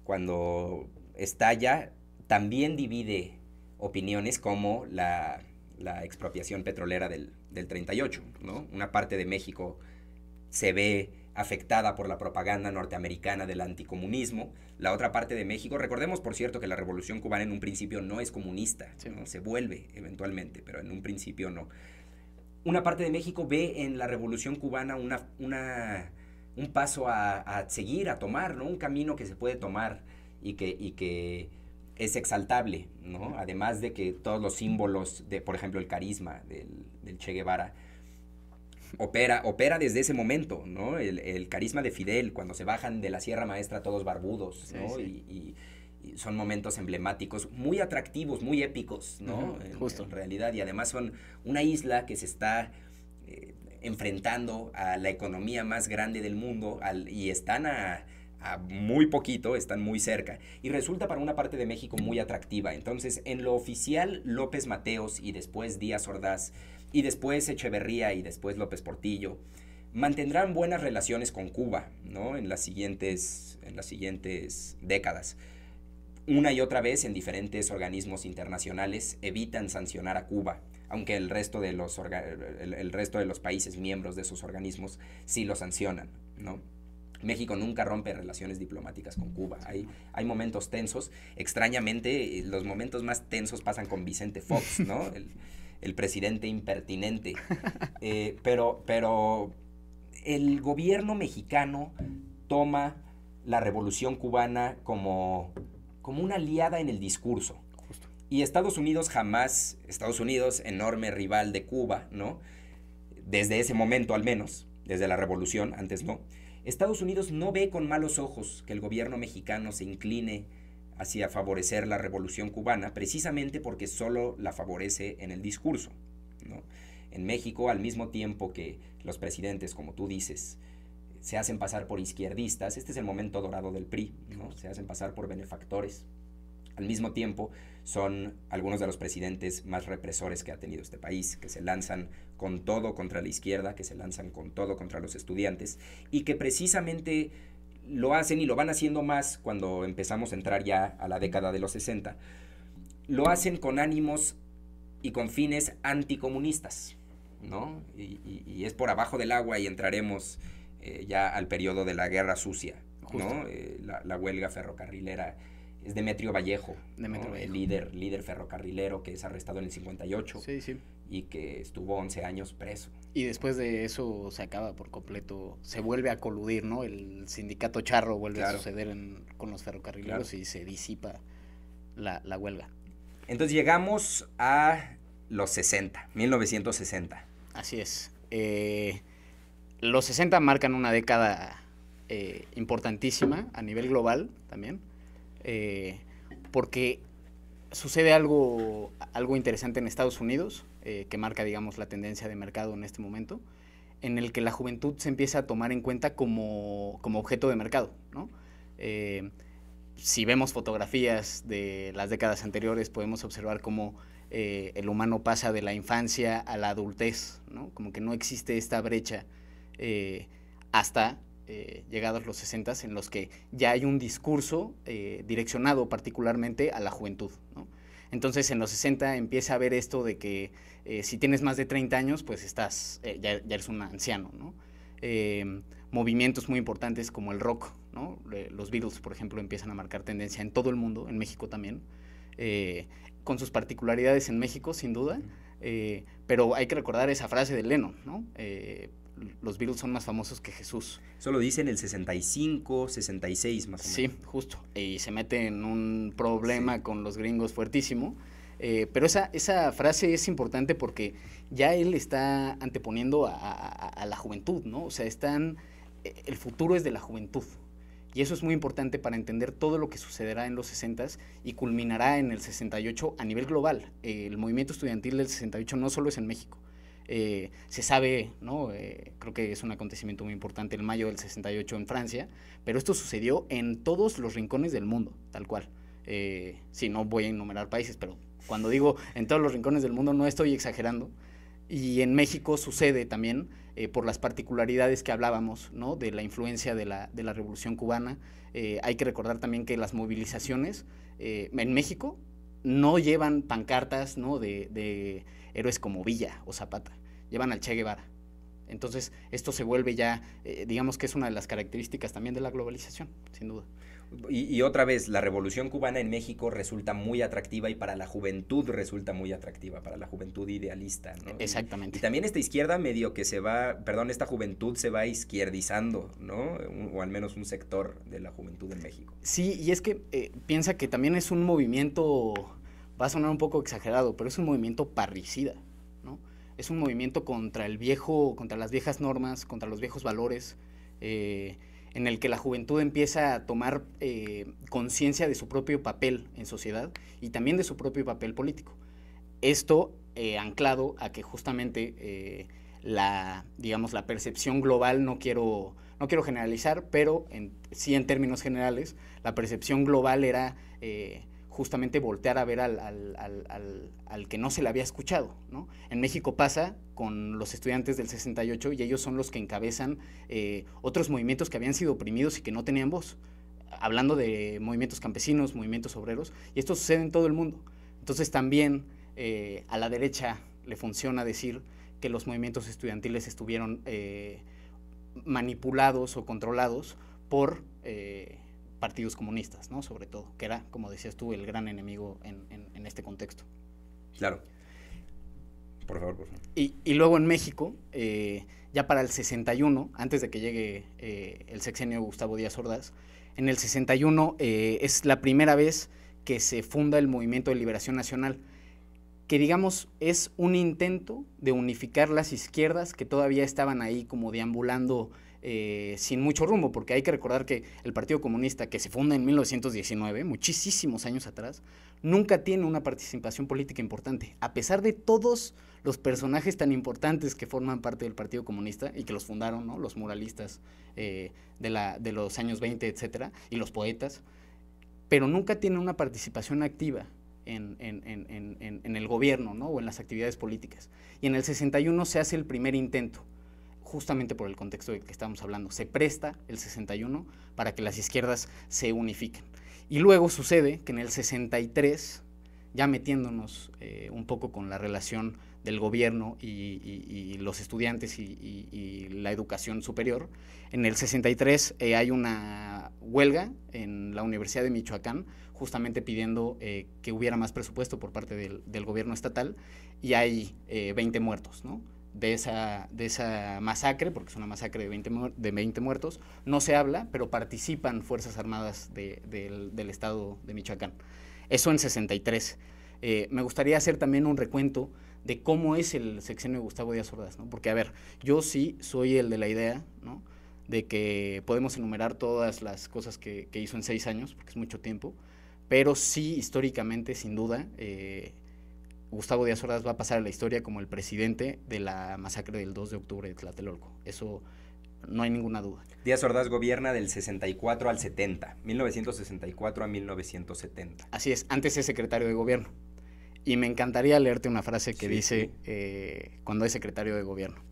cuando estalla, también divide opiniones como la, expropiación petrolera del, 38, ¿no? Una parte de México se ve afectada por la propaganda norteamericana del anticomunismo. La otra parte de México, recordemos por cierto que la revolución cubana en un principio no es comunista, se vuelve eventualmente, pero en un principio no. Una parte de México ve en la revolución cubana una, una un paso a, seguir, a tomar, ¿no? Un camino que se puede tomar y que, que es exaltable, ¿no? Además de que todos los símbolos de, por ejemplo, el carisma del, Che Guevara opera, opera desde ese momento, ¿no? El, carisma de Fidel, cuando se bajan de la Sierra Maestra todos barbudos, ¿no? Y, son momentos emblemáticos, muy atractivos, muy épicos, ¿no? justo. en realidad, y además son una isla que se está eh, enfrentando a la economía más grande del mundo y están a, muy poquito, están muy cerca, y resulta para una parte de México muy atractiva. Entonces, en lo oficial, López Mateos y después Díaz Ordaz, y después Echeverría y después López Portillo, mantendrán buenas relaciones con Cuba en, las siguientes, en las siguientes décadas. Una y otra vez en diferentes organismos internacionales evitan sancionar a Cuba aunque el resto de los, el, resto de los países miembros de esos organismos sí lo sancionan, ¿no? México nunca rompe relaciones diplomáticas con Cuba. Hay, hay momentos tensos. Extrañamente, los momentos más tensos pasan con Vicente Fox, ¿no? *laughs* El, presidente impertinente. Eh, pero, pero el gobierno mexicano toma la revolución cubana como, como una aliada en el discurso. Y Estados Unidos jamás, Estados Unidos, enorme rival de Cuba, ¿no? Desde ese momento al menos, desde la revolución, antes no. Estados Unidos no ve con malos ojos que el gobierno mexicano se incline hacia favorecer la revolución cubana, precisamente porque solo la favorece en el discurso. ¿no? En México, al mismo tiempo que los presidentes, como tú dices, se hacen pasar por izquierdistas, este es el momento dorado del PRI, ¿no? se hacen pasar por benefactores al mismo tiempo, son algunos de los presidentes más represores que ha tenido este país, que se lanzan con todo contra la izquierda, que se lanzan con todo contra los estudiantes y que precisamente lo hacen y lo van haciendo más cuando empezamos a entrar ya a la década de los 60. Lo hacen con ánimos y con fines anticomunistas, ¿no? Y, es por abajo del agua y entraremos eh, ya al periodo de la guerra sucia, ¿no? Eh, la, la huelga ferrocarrilera es Demetrio Vallejo, Demetrio el líder, líder ferrocarrilero que es arrestado en el 58 y que estuvo 11 años preso. Y después de eso se acaba por completo, se vuelve a coludir, ¿no? El sindicato charro vuelve a suceder con los ferrocarrileros y se disipa la, la huelga. Entonces llegamos a los 60, 1960. Así es. Eh, los 60 marcan una década eh, importantísima a nivel global también. Eh, porque sucede algo, algo interesante en Estados Unidos, eh, que marca, digamos, la tendencia de mercado en este momento, en el que la juventud se empieza a tomar en cuenta como, objeto de mercado, eh, si vemos fotografías de las décadas anteriores, podemos observar cómo el humano pasa de la infancia a la adultez, Como que no existe esta brecha hasta eh, llegados los 60 en los que ya hay un discurso eh, direccionado particularmente a la juventud. Entonces en los 60 empieza a haber esto de que eh, si tienes más de 30 años, pues estás, ya, eres un anciano. movimientos muy importantes como el rock, los Beatles, por ejemplo, empiezan a marcar tendencia en todo el mundo, en México también, con sus particularidades en México, sin duda. pero hay que recordar esa frase de Lennon, ¿no? los Beatles son más famosos que Jesús. Eso lo dice en el 65, 66 más o menos. Sí, justo. Y se mete en un problema con los gringos fuertísimo. Eh, pero esa, esa frase es importante porque ya él está anteponiendo a, la juventud, ¿no? O sea, están, eh, el futuro es de la juventud. Y eso es muy importante para entender todo lo que sucederá en los 60s y culminará en el 68 a nivel global. Eh, el movimiento estudiantil del 68 no solo es en México, eh, se sabe, ¿no? Eh, creo que es un acontecimiento muy importante, el mayo del 68 en Francia, pero esto sucedió en todos los rincones del mundo, tal cual. Eh, si no voy a enumerar países, pero cuando digo en todos los rincones del mundo no estoy exagerando. Y en México sucede también por las particularidades que hablábamos, ¿no? De la influencia de la, Revolución cubana. hay que recordar también que las movilizaciones en México no llevan pancartas, ¿no? de héroes como Villa o Zapata, llevan al Che Guevara. Entonces, esto se vuelve ya, eh, digamos que es una de las características también de la globalización, sin duda. Y, otra vez, la revolución cubana en México resulta muy atractiva y para la juventud resulta muy atractiva, para la juventud idealista. ¿no? Exactamente. Y, también esta izquierda medio que se va, perdón, esta juventud se va izquierdizando, ¿no? o al menos un sector de la juventud en México. Sí, y es que eh, piensa que también es un movimiento va a sonar un poco exagerado, pero es un movimiento parricida, ¿no? Es un movimiento contra el viejo, contra las viejas normas, contra los viejos valores, eh, en el que la juventud empieza a tomar eh, conciencia de su propio papel en sociedad y también de su propio papel político. Esto eh, anclado a que justamente la, digamos, la percepción global, no quiero, no quiero generalizar, pero en, sí en términos generales, la percepción global era justamente voltear a ver al, al, que no se le había escuchado. En México pasa con los estudiantes del 68 y ellos son los que encabezan eh, otros movimientos que habían sido oprimidos y que no tenían voz, hablando de movimientos campesinos, movimientos obreros, y esto sucede en todo el mundo. Entonces también eh, a la derecha le funciona decir que los movimientos estudiantiles estuvieron eh, manipulados o controlados por partidos comunistas, ¿no? Sobre todo, que era, como decías tú, el gran enemigo en, este contexto. Claro. Por favor, por favor. Y, luego en México, eh, ya para el 61, antes de que llegue eh, el sexenio Gustavo Díaz Ordaz, en el 61 eh, es la primera vez que se funda el Movimiento de Liberación Nacional, que digamos es un intento de unificar las izquierdas que todavía estaban ahí como deambulando eh, sin mucho rumbo, porque hay que recordar que el Partido Comunista, que se funda en 1919, muchísimos años atrás, nunca tiene una participación política importante, a pesar de todos los personajes tan importantes que forman parte del Partido Comunista y que los fundaron, los muralistas eh, de, los años 20, etcétera, y los poetas, pero nunca tiene una participación activa. En, el gobierno o en las actividades políticas. Y en el 61 se hace el primer intento, justamente por el contexto del que estamos hablando. Se presta el 61 para que las izquierdas se unifiquen. Y luego sucede que en el 63, ya metiéndonos eh, un poco con la relación del gobierno y, los estudiantes y, la educación superior, en el 63 eh, hay una huelga en la Universidad de Michoacán justamente pidiendo eh, que hubiera más presupuesto por parte del, del gobierno estatal y hay 20 muertos, ¿no? de esa, de esa masacre, porque es una masacre de 20, de muertos, no se habla, pero participan Fuerzas Armadas del, Estado de Michoacán. Eso en 63. Eh, me gustaría hacer también un recuento de cómo es el sexenio de Gustavo Díaz Ordaz, ¿no? porque a ver, yo sí soy el de la idea ¿no? de que podemos enumerar todas las cosas que, hizo en seis años, porque es mucho tiempo, pero sí históricamente, sin duda, eh, Gustavo Díaz Ordaz va a pasar a la historia como el presidente de la masacre del 2 de octubre de Tlatelolco. Eso no hay ninguna duda. Díaz Ordaz gobierna del 64 al 70, 1964 a 1970. Así es, antes es secretario de gobierno. Y me encantaría leerte una frase que dice eh, cuando es secretario de gobierno.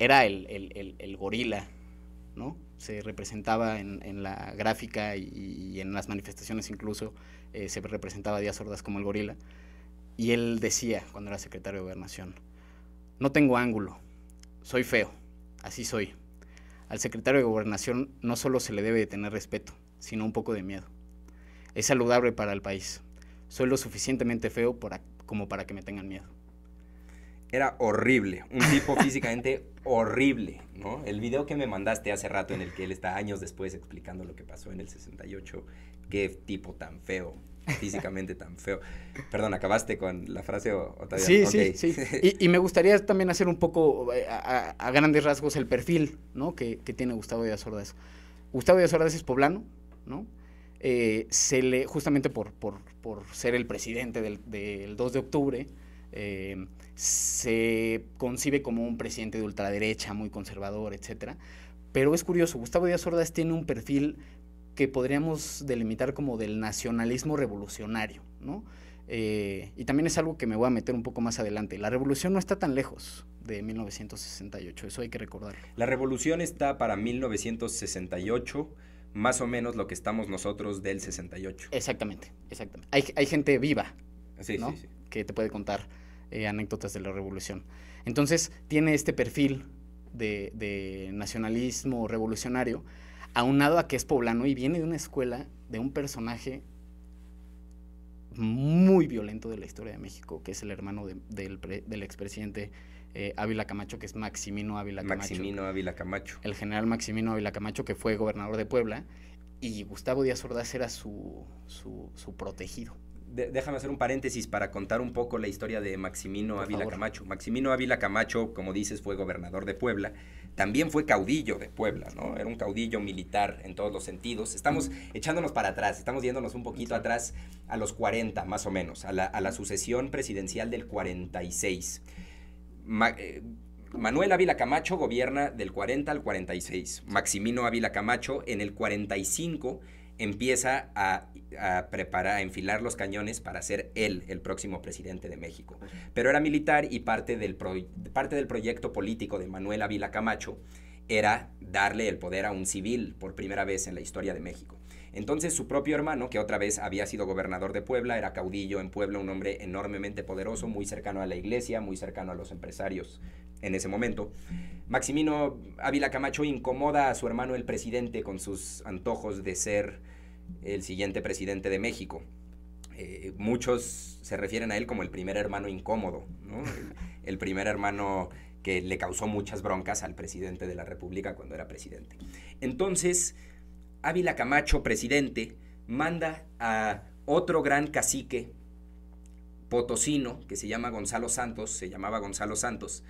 Era el, gorila, ¿no? Se representaba en, la gráfica y en las manifestaciones incluso eh, se representaba a Díaz sordas como el gorila. Y él decía, cuando era secretario de gobernación, no tengo ángulo, soy feo, así soy. Al secretario de gobernación no solo se le debe de tener respeto, sino un poco de miedo. Es saludable para el país. Soy lo suficientemente feo como para que me tengan miedo. Era horrible, un tipo *laughs* físicamente horrible, El video que me mandaste hace rato en el que él está años después explicando lo que pasó en el 68 qué tipo tan feo, físicamente tan feo. Perdón, acabaste con la frase o, Sí, sí, sí. *laughs* Y, me gustaría también hacer un poco eh, a, grandes rasgos el perfil, ¿no? Que, tiene Gustavo Díaz Ordaz. Gustavo Díaz Ordaz es poblano, ¿no? Eh, se le, justamente por, por, ser el presidente del, 2 de octubre, eh, se concibe como un presidente de ultraderecha, muy conservador, etcétera. Pero es curioso, Gustavo Díaz Ordaz tiene un perfil que podríamos delimitar como del nacionalismo revolucionario, ¿no? Eh, y también es algo que me voy a meter un poco más adelante. La revolución no está tan lejos de 1968, eso hay que recordar. La revolución está para 1968, más o menos lo que estamos nosotros del 68. Exactamente, exactamente. Hay, gente viva ¿no? que te puede contar eh, anécdotas de la revolución. Entonces tiene este perfil de nacionalismo revolucionario aunado a que es poblano y viene de una escuela de un personaje muy violento de la historia de México, que es el hermano del, expresidente eh, Ávila Camacho, que es Maximino Ávila Camacho. Maximino Ávila Camacho. El general Maximino Ávila Camacho, que fue gobernador de Puebla, y Gustavo Díaz Ordaz era su, protegido. déjame hacer un paréntesis para contar un poco la historia de Maximino Ávila Camacho. Maximino Ávila Camacho, como dices, fue gobernador de Puebla también fue caudillo de Puebla, ¿no? Era un caudillo militar en todos los sentidos. Estamos echándonos para atrás, estamos yéndonos un poquito atrás a los 40, más o menos, a la, sucesión presidencial del 46. Eh, Manuel Ávila Camacho gobierna del 40 al 46. Maximino Ávila Camacho en el 45 empieza a, preparar, a enfilar los cañones para ser él el próximo presidente de México. Pero era militar y parte del, parte del proyecto político de Manuel Ávila Camacho era darle el poder a un civil por primera vez en la historia de México. Entonces su propio hermano, que otra vez había sido gobernador de Puebla, era caudillo en Puebla, un hombre enormemente poderoso, muy cercano a la iglesia, muy cercano a los empresarios en ese momento. Maximino Ávila Camacho incomoda a su hermano el presidente con sus antojos de ser el siguiente presidente de México. Eh, muchos se refieren a él como el primer hermano incómodo, el primer hermano que le causó muchas broncas al presidente de la República cuando era presidente. Entonces, Ávila Camacho, presidente, manda a otro gran cacique potosino, que se llama Gonzalo Santos, se llamaba Gonzalo Santos,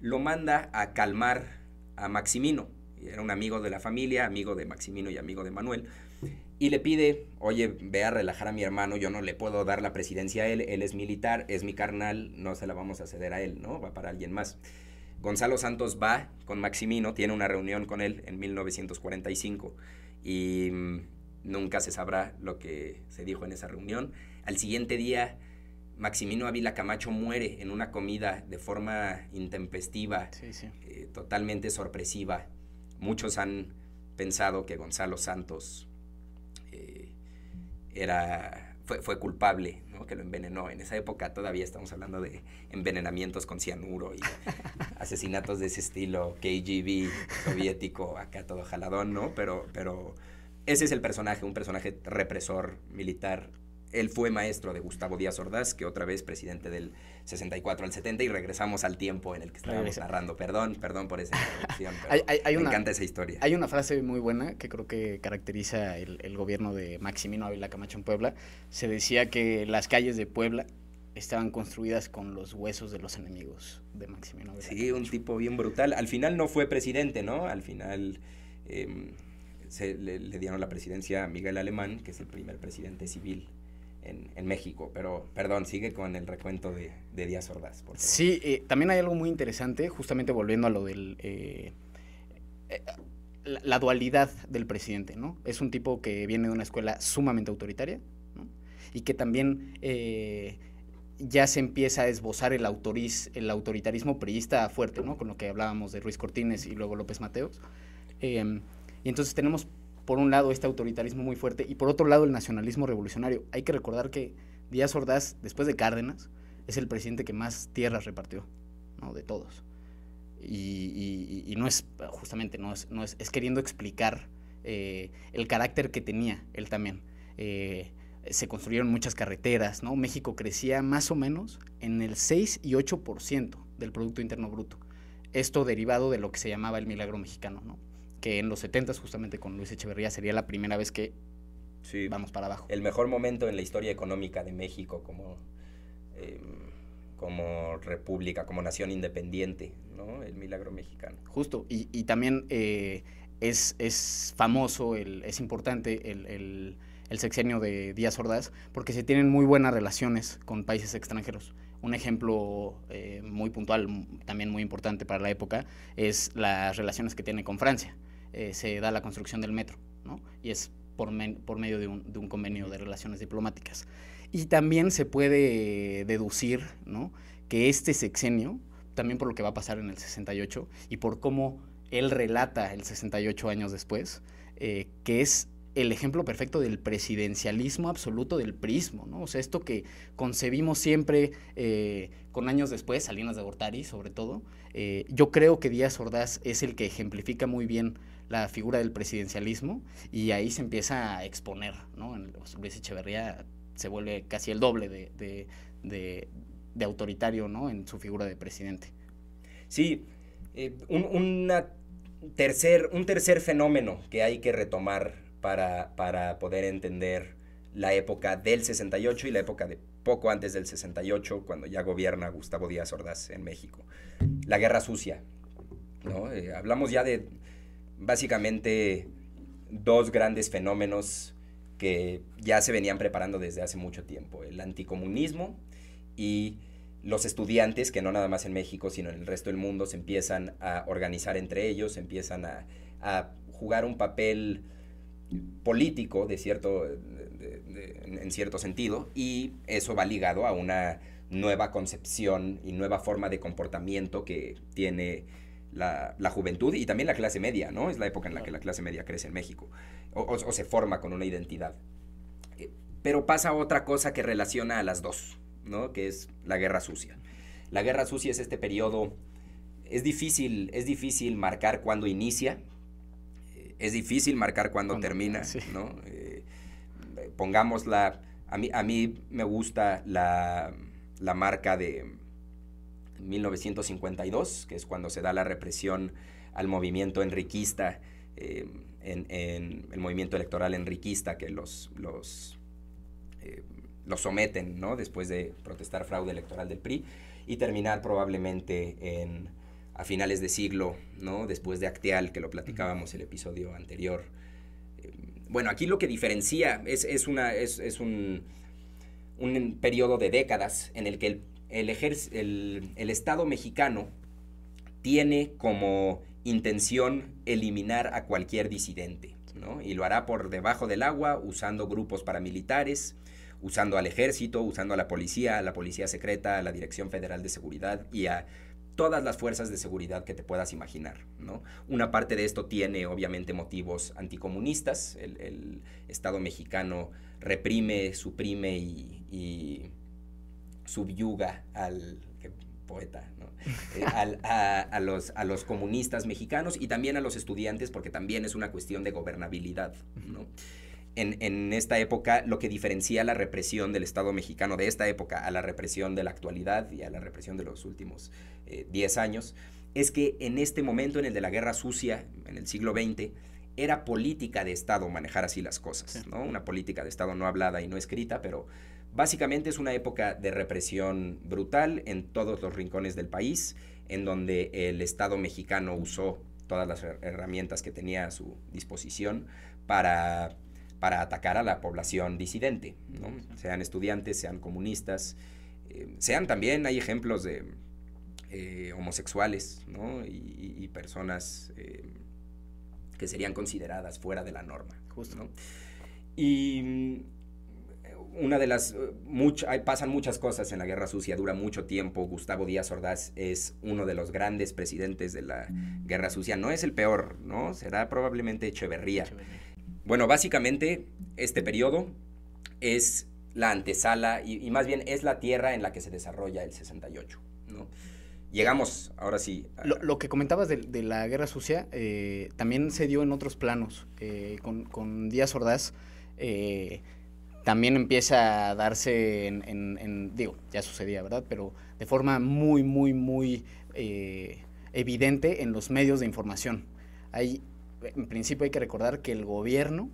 lo manda a calmar a Maximino. Era un amigo de la familia, amigo de Maximino y amigo de Manuel. Y le pide, oye, ve a relajar a mi hermano, yo no le puedo dar la presidencia a él, él es militar, es mi carnal, no se la vamos a ceder a él, ¿no? Va para alguien más. Gonzalo Santos va con Maximino, tiene una reunión con él en 1945 y mm, nunca se sabrá lo que se dijo en esa reunión. Al siguiente día, Maximino Ávila Camacho muere en una comida de forma intempestiva, eh, totalmente sorpresiva. Muchos han pensado que Gonzalo Santos eh, era fue, culpable, ¿no? que lo envenenó. En esa época todavía estamos hablando de envenenamientos con cianuro y *laughs* asesinatos de ese estilo, KGB soviético, acá todo jaladón, ¿no? Pero, pero ese es el personaje, un personaje represor militar él fue maestro de Gustavo Díaz Ordaz, que otra vez presidente del 64 al 70, y regresamos al tiempo en el que estábamos narrando. Perdón, perdón por esa interrupción. *laughs* me encanta esa historia. Hay una frase muy buena que creo que caracteriza el, gobierno de Maximino Ávila Camacho en Puebla. Se decía que las calles de Puebla estaban construidas con los huesos de los enemigos de Maximino Ávila. Sí, un tipo bien brutal. Al final no fue presidente, ¿no? Al final em, se, le, le, dieron la presidencia a Miguel Alemán, que es el primer presidente civil en, México. Pero, perdón, sigue con el recuento de, de Díaz Ordaz. Sí, eh, también hay algo muy interesante, justamente volviendo a lo del... Eh, eh, la, dualidad del presidente, ¿no? Es un tipo que viene de una escuela sumamente autoritaria y que también ya se empieza a esbozar el, el autoritarismo priista fuerte, ¿no? Con lo que hablábamos de Ruiz Cortines y luego López Mateos. y entonces tenemos por un lado este autoritarismo muy fuerte y por otro lado el nacionalismo revolucionario. Hay que recordar que Díaz Ordaz, después de Cárdenas, es el presidente que más tierras repartió, ¿no? De todos. Y, no es, justamente, no es, no es, es queriendo explicar eh, el carácter que tenía él también. Eh, se construyeron muchas carreteras, ¿no? México crecía más o menos en el 6 y 8% del Producto Interno Bruto. Esto derivado de lo que se llamaba el milagro mexicano, ¿no? que en los 70 justamente con Luis Echeverría sería la primera vez que sí, vamos para abajo. El mejor momento en la historia económica de México como, em, como república, como nación independiente, ¿no? El milagro mexicano. Justo, y, y también eh, es, es, famoso, el, es importante el, el, sexenio de Díaz Ordaz porque se tienen muy buenas relaciones con países extranjeros un ejemplo eh, muy puntual, también muy importante para la época, es las relaciones que tiene con Francia. Eh, se da la construcción del metro, Y es por, medio de un, convenio de relaciones diplomáticas. Y también se puede deducir, Que este sexenio, también por lo que va a pasar en el 68 y por cómo él relata el 68 años después, eh, que es el ejemplo perfecto del presidencialismo absoluto del prismo, ¿no? O sea, esto que concebimos siempre eh, con años después, Salinas de Gortari sobre todo, yo creo que Díaz Ordaz es el que ejemplifica muy bien la figura del presidencialismo y ahí se empieza a exponer, ¿no? Luis Echeverría se vuelve casi el doble de, autoritario, ¿no? En su figura de presidente. Sí, eh, un, tercer, un tercer fenómeno que hay que retomar para, para poder entender la época del 68 y la época de poco antes del 68, cuando ya gobierna Gustavo Díaz Ordaz en México. La guerra sucia. ¿no? Eh, hablamos ya de básicamente dos grandes fenómenos que ya se venían preparando desde hace mucho tiempo, el anticomunismo y los estudiantes, que no nada más en México, sino en el resto del mundo, se empiezan a organizar entre ellos, empiezan a, jugar un papel político de cierto, en cierto sentido, y eso va ligado a una nueva concepción y nueva forma de comportamiento que tiene la, juventud y también la clase media, ¿no? Es la época en la que la clase media crece en México o, se forma con una identidad. Eh, pero pasa otra cosa que relaciona a las dos, ¿no? Que es la guerra sucia. La guerra sucia es este periodo, es difícil, es difícil marcar cuándo inicia, eh, es difícil marcar cuándo termina, ¿no? Eh, pongamos la, a mí, a mí me gusta la marca de 1952, que es cuando se da la represión al movimiento enriquista, eh, en, el movimiento electoral enriquista que los, eh, los, someten ¿no? después de protestar fraude electoral del PRI y terminar probablemente en, a finales de siglo, ¿no? después de Acteal, que lo platicábamos el episodio anterior. Eh, bueno, aquí lo que diferencia es, es, una, es, es un, un periodo de décadas en el que el el, el, Estado mexicano tiene como intención eliminar a cualquier disidente, ¿no? Y lo hará por debajo del agua, usando grupos paramilitares, usando al ejército, usando a la policía, a la policía secreta, a la Dirección Federal de Seguridad y a todas las fuerzas de seguridad que te puedas imaginar. ¿no? Una parte de esto tiene obviamente motivos anticomunistas, el, Estado mexicano reprime, suprime y subyuga al poeta, ¿no? Eh, a, los, a los comunistas mexicanos y también a los estudiantes, porque también es una cuestión de gobernabilidad. ¿no? En, esta época, lo que diferencia la represión del Estado mexicano de esta época a la represión de la actualidad y a la represión de los últimos 10 eh, años, es que en este momento, en el de la guerra sucia, en el siglo XX, era política de Estado manejar así las cosas, ¿no? Una política de Estado no hablada y no escrita, pero Básicamente es una época de represión brutal en todos los rincones del país, en donde el Estado mexicano usó todas las herramientas que tenía a su disposición para, atacar a la población disidente, ¿no? sean estudiantes, sean comunistas, eh, sean también, hay ejemplos de eh, homosexuales y, personas eh, que serían consideradas fuera de la norma. Y una de las... Eh, pasan muchas cosas en la Guerra Sucia, dura mucho tiempo. Gustavo Díaz Ordaz es uno de los grandes presidentes de la Guerra Sucia. No es el peor, ¿no? Será probablemente Echeverría. Bueno, básicamente este periodo es la antesala y, más bien es la tierra en la que se desarrolla el 68, ¿no? Llegamos, ahora sí. Lo, que comentabas de, la Guerra Sucia eh, también se dio en otros planos, eh, con, Díaz Ordaz también empieza a darse en, digo, ya sucedía, ¿verdad? Pero de forma muy, muy, muy eh, evidente en los medios de información. Hay, en principio hay que recordar que el gobierno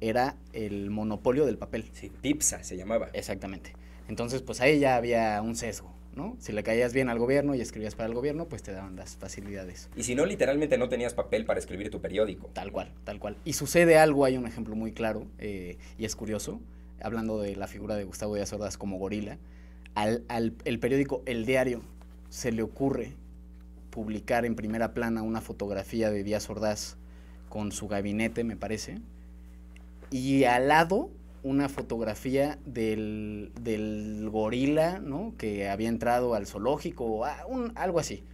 era el monopolio del papel. Sí, PIPSA se llamaba. Exactamente. Entonces, pues ahí ya había un sesgo. Si le caías bien al gobierno y escribías para el gobierno, pues te daban las facilidades. Y si no, literalmente no tenías papel para escribir tu periódico. Tal cual, tal cual. Y sucede algo, hay un ejemplo muy claro eh, y es curioso, hablando de la figura de Gustavo Díaz Ordaz como gorila, al, el periódico El Diario se le ocurre publicar en primera plana una fotografía de Díaz Ordaz con su gabinete, me parece, y al lado una fotografía del, del gorila, ¿no? Que había entrado al zoológico o un, algo así.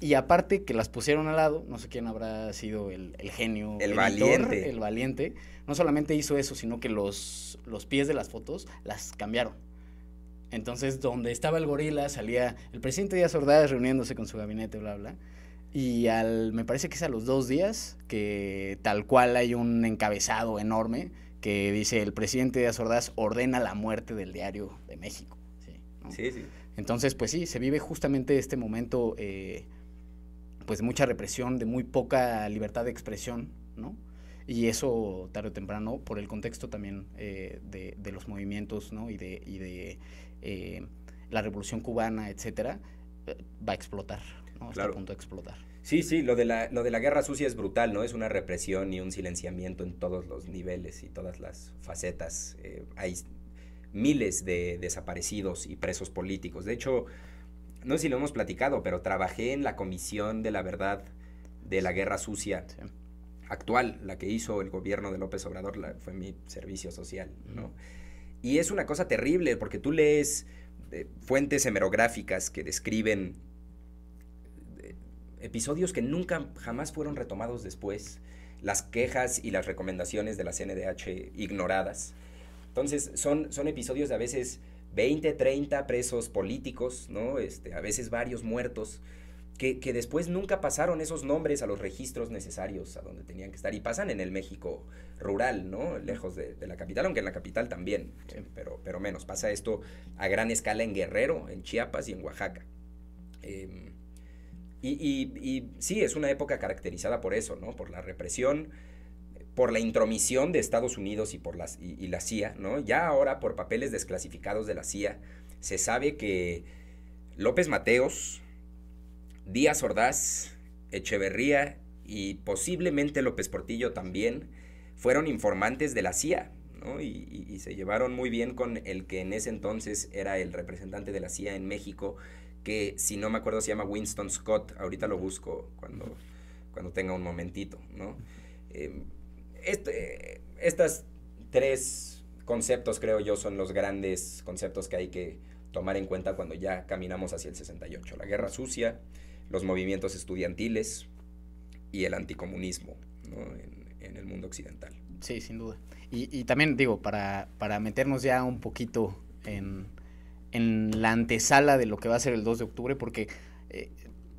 Y aparte que las pusieron al lado, no sé quién habrá sido el, el genio. El, valiente. el valiente. No solamente hizo eso, sino que los, los pies de las fotos las cambiaron. Entonces, donde estaba el gorila, salía el presidente Díaz Ordaz reuniéndose con su gabinete, bla, bla. Y al, me parece que es a los dos días que tal cual hay un encabezado enorme que dice, el presidente de Azordaz ordena la muerte del diario de México. Sí, Entonces, pues sí, se vive justamente este momento, eh, pues de mucha represión, de muy poca libertad de expresión, ¿no? Y eso, tarde o temprano, por el contexto también eh, de, los movimientos, ¿no? Y de, de eh, la revolución cubana, etcétera, va a explotar, a punto de explotar. Sí, sí, lo de, la, lo de la guerra sucia es brutal, ¿no? Es una represión y un silenciamiento en todos los niveles y todas las facetas. Eh, hay miles de desaparecidos y presos políticos. De hecho, no sé si lo hemos platicado, pero trabajé en la Comisión de la Verdad de la Guerra Sucia actual, la que hizo el gobierno de López Obrador, fue mi servicio social, ¿no? Y es una cosa terrible porque tú lees eh, fuentes hemerográficas que describen episodios que nunca jamás fueron retomados después, las quejas y las recomendaciones de la CNDH ignoradas. Entonces, son, son episodios de a veces 20, 30 presos políticos, ¿no? Este, a veces varios muertos, que, después nunca pasaron esos nombres a los registros necesarios a donde tenían que estar. Y pasan en el México rural, ¿no? Lejos de, la capital, aunque en la capital también, pero, pero menos. Pasa esto a gran escala en Guerrero, en Chiapas y en Oaxaca. Em, y, sí, es una época caracterizada por eso, ¿no? Por la represión, por la intromisión de Estados Unidos y por las, la CIA, ¿no? Ya ahora por papeles desclasificados de la CIA se sabe que López Mateos, Díaz Ordaz, Echeverría y posiblemente López Portillo también fueron informantes de la CIA, ¿no? y se llevaron muy bien con el que en ese entonces era el representante de la CIA en México, que si no me acuerdo se llama Winston Scott, ahorita lo busco cuando, cuando tenga un momentito, ¿no? Em, este, estas tres conceptos creo yo son los grandes conceptos que hay que tomar en cuenta cuando ya caminamos hacia el 68, la guerra sucia, los movimientos estudiantiles y el anticomunismo ¿no? en, el mundo occidental. Sí, sin duda. Y, también digo, para, para meternos ya un poquito en en la antesala de lo que va a ser el 2 de octubre, porque eh,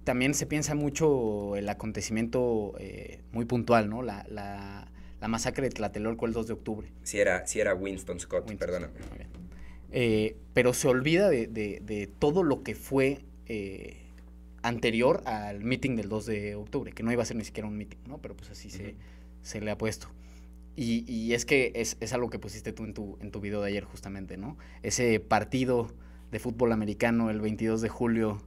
también se piensa mucho el acontecimiento eh, muy puntual, ¿no? La, masacre de Tlatelolco el 2 de octubre. Si era, era Winston Scott, perdóname. Eh, pero se olvida de, todo lo que fue anterior al meeting del 2 de octubre, que no iba a ser ni siquiera un meeting, ¿no? Pero pues así se, se le ha puesto. Y, es que es, algo que pusiste tú en tu, en tu video de ayer justamente, ¿no? Ese partido de fútbol americano el 22 de julio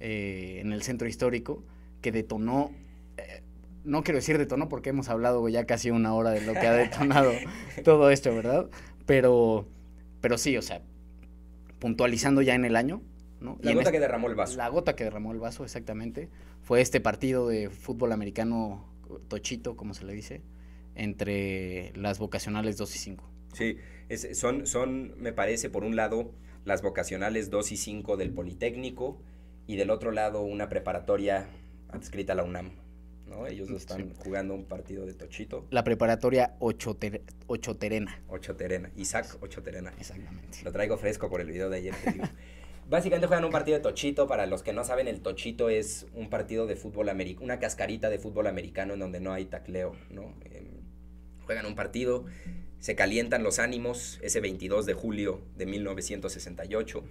eh, en el centro histórico, que detonó, eh, no quiero decir detonó porque hemos hablado ya casi una hora de lo que ha detonado *laughs* todo esto, ¿verdad? Pero, pero sí, o sea, puntualizando ya en el año. ¿no? La gota este que derramó el vaso. La gota que derramó el vaso, exactamente. Fue este partido de fútbol americano tochito, como se le dice, entre las vocacionales 2 y 5. Sí, son, son, me parece, por un lado, las vocacionales 2 y 5 del Politécnico y del otro lado una preparatoria adscrita a la UNAM. ¿no? Ellos están jugando un partido de tochito. La preparatoria Ochoterena. Ochoterena, Isaac Ochoterena. Exactamente. Lo traigo fresco por el video de ayer. *laughs* Básicamente juegan un partido de tochito. Para los que no saben, el tochito es un partido de fútbol americano, una cascarita de fútbol americano en donde no hay tacleo. ¿no? Em, juegan un partido se calientan los ánimos ese 22 de julio de 1968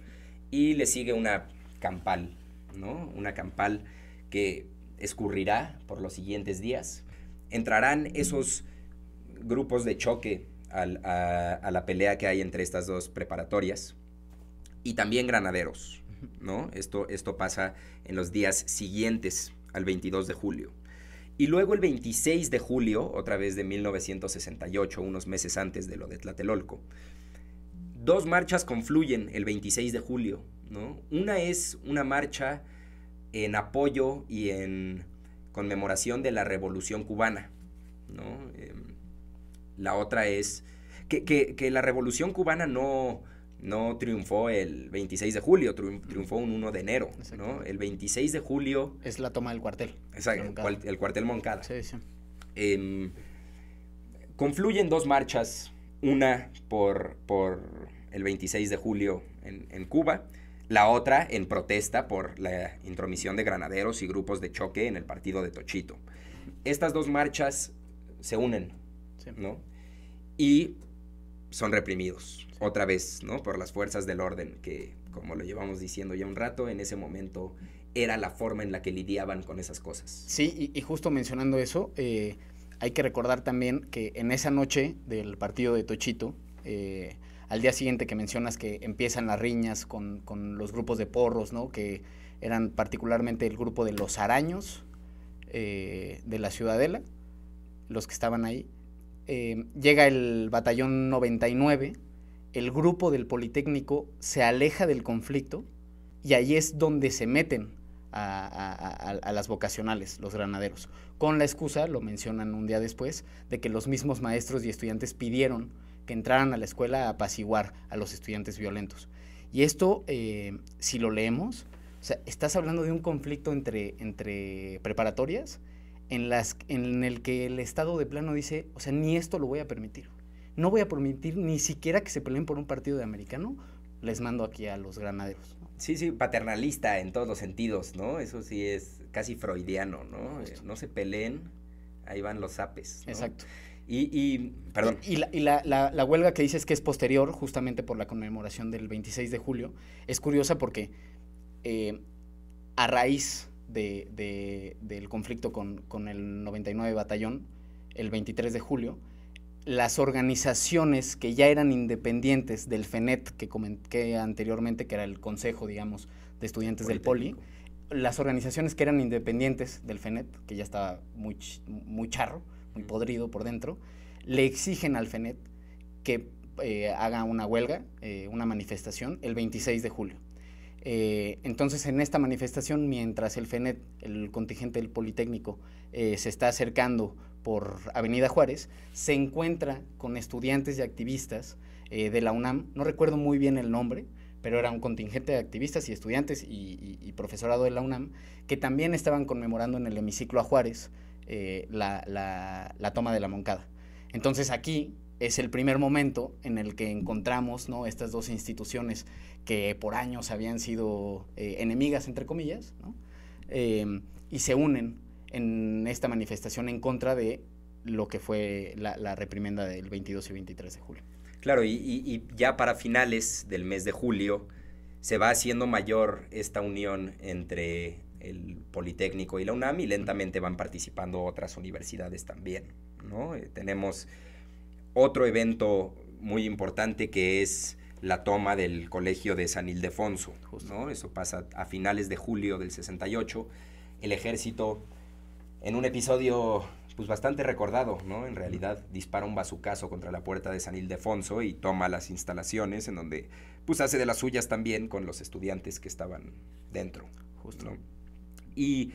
y le sigue una campal, ¿no? Una campal que escurrirá por los siguientes días. Entrarán esos grupos de choque a, a, la pelea que hay entre estas dos preparatorias y también granaderos, ¿no? Esto, esto pasa en los días siguientes al 22 de julio. Y luego el 26 de julio, otra vez de 1968, unos meses antes de lo de Tlatelolco, dos marchas confluyen el 26 de julio. ¿no? Una es una marcha en apoyo y en conmemoración de la Revolución cubana. ¿no? Em, la otra es que, la Revolución cubana no, no triunfó el 26 de julio, triunfó un 1 de enero, ¿no? El 26 de julio... Es la toma del cuartel. Exacto, el, cuartel Moncada. Sí, sí. Em, confluyen dos marchas, una por, por el 26 de julio en, Cuba, la otra en protesta por la intromisión de granaderos y grupos de choque en el partido de Tochito. Estas dos marchas se unen, ¿no? Y son reprimidos otra vez, ¿no? Por las fuerzas del orden, que como lo llevamos diciendo ya un rato, en ese momento era la forma en la que lidiaban con esas cosas. Sí, y, justo mencionando eso, eh, hay que recordar también que en esa noche del partido de Tochito, eh, al día siguiente que mencionas que empiezan las riñas con, los grupos de porros, ¿no? Que eran particularmente el grupo de los araños eh, de la Ciudadela, los que estaban ahí. Eh, llega el batallón 99, el grupo del Politécnico se aleja del conflicto y ahí es donde se meten a, las vocacionales, los granaderos, con la excusa, lo mencionan un día después, de que los mismos maestros y estudiantes pidieron que entraran a la escuela a apaciguar a los estudiantes violentos. Y esto, eh, si lo leemos, estás hablando de un conflicto entre, entre preparatorias en, las, en el que el Estado de plano dice, o sea, ni esto lo voy a permitir. No voy a permitir ni siquiera que se peleen por un partido de americano, les mando aquí a los granaderos. Sí, sí, paternalista en todos los sentidos, ¿no? Eso sí es casi freudiano, ¿no? Eh, no se peleen, ahí van los apes Exacto. Y, y, perdón. Y, la, huelga que dices que es posterior, justamente por la conmemoración del 26 de julio, es curiosa porque eh, a raíz del conflicto con, el 99 Batallón, el 23 de julio, las organizaciones que ya eran independientes del FENET que comenté anteriormente, que era el Consejo, digamos, de Estudiantes del Poli, las organizaciones que eran independientes del FENET, que ya estaba muy, muy charro, muy podrido por dentro, le exigen al FENET que eh, haga una huelga, eh, una manifestación, el 26 de julio. Eh, entonces, en esta manifestación, mientras el FENET, el contingente del Politécnico, eh, se está acercando por Avenida Juárez, se encuentra con estudiantes y activistas eh, de la UNAM, no recuerdo muy bien el nombre, pero era un contingente de activistas y estudiantes y, profesorado de la UNAM, que también estaban conmemorando en el hemiciclo a Juárez la, toma de la Moncada. Entonces aquí es el primer momento en el que encontramos estas dos instituciones que por años habían sido eh, enemigas, entre comillas, ¿no? Em, y se unen en esta manifestación en contra de lo que fue la, reprimenda del 22 y 23 de julio. Claro, y, ya para finales del mes de julio se va haciendo mayor esta unión entre el Politécnico y la UNAM y lentamente van participando otras universidades también. ¿no? Eh, tenemos otro evento muy importante que es la toma del colegio de San Ildefonso. ¿no? Eso pasa a finales de julio del 68. El ejército, en un episodio pues bastante recordado, ¿no? En realidad dispara un bazucazo contra la puerta de San Ildefonso y toma las instalaciones en donde pues hace de las suyas también con los estudiantes que estaban dentro. Justo. Y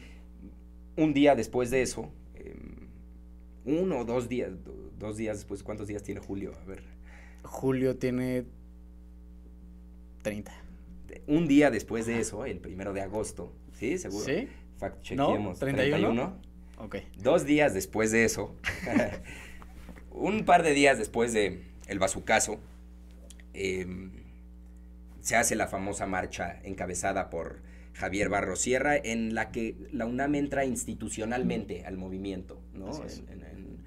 un día después de eso, em, uno o dos días, dos días después, ¿cuántos días tiene Julio? A ver. Julio tiene 30. Un día después de eso, el primero de agosto, ¿sí? Seguro. Sí. Fact 31. Ok. Dos días después de eso, *laughs* un par de días después de el bazucazo, em, se hace la famosa marcha encabezada por Javier Barro Sierra, en la que la UNAM entra institucionalmente al movimiento, ¿no? Em,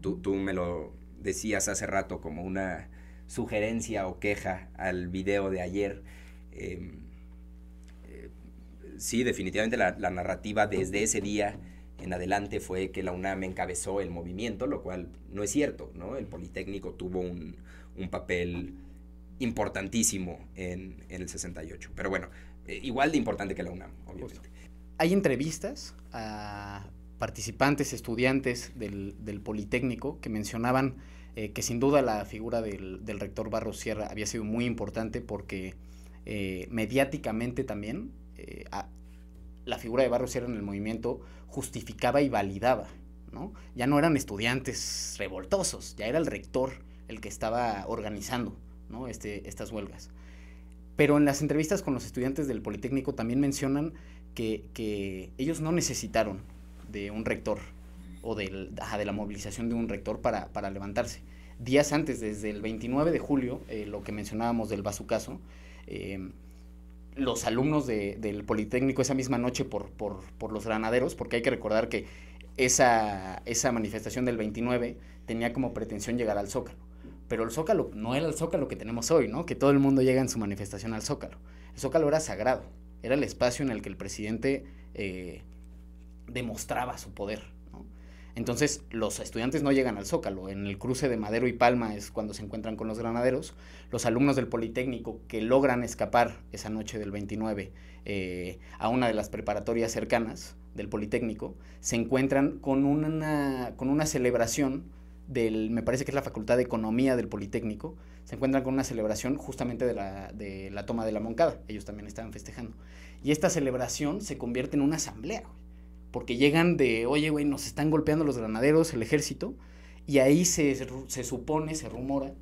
tú, tú me lo decías hace rato como una sugerencia o queja al video de ayer. Em, eh, sí, definitivamente la, narrativa desde ese día en adelante fue que la UNAM encabezó el movimiento, lo cual no es cierto, ¿no? El Politécnico tuvo un, papel importantísimo en, el 68, pero bueno, eh, igual de importante que la UNAM, obviamente. Hay entrevistas a participantes, estudiantes del, del Politécnico que mencionaban eh, que sin duda la figura del, rector Barros Sierra había sido muy importante porque eh, mediáticamente también eh, la figura de Barros Sierra en el movimiento justificaba y validaba, ¿no? Ya no eran estudiantes revoltosos, ya era el rector el que estaba organizando, este, estas huelgas. Pero en las entrevistas con los estudiantes del Politécnico también mencionan que, que ellos no necesitaron de un rector, o del, de la movilización de un rector para, levantarse. Días antes, desde el 29 de julio, eh, lo que mencionábamos del bazucaso em, los alumnos del Politécnico esa misma noche por, los granaderos, porque hay que recordar que esa, manifestación del 29 tenía como pretensión llegar al Zócalo. Pero el Zócalo no era el Zócalo que tenemos hoy, ¿no? Que todo el mundo llega en su manifestación al Zócalo. El Zócalo era sagrado, era el espacio en el que el presidente eh, demostraba su poder entonces los estudiantes no llegan al Zócalo, en el cruce de Madero y Palma es cuando se encuentran con los granaderos, los alumnos del Politécnico que logran escapar esa noche del 29 eh, a una de las preparatorias cercanas del Politécnico, se encuentran con una, con una celebración del, me parece que es la Facultad de Economía del Politécnico, se encuentran con una celebración justamente de la, de la toma de la Moncada, ellos también estaban festejando. Y esta celebración se convierte en una asamblea, porque llegan de, oye, güey, nos están golpeando los granaderos, el ejército, y ahí se, supone, se rumora,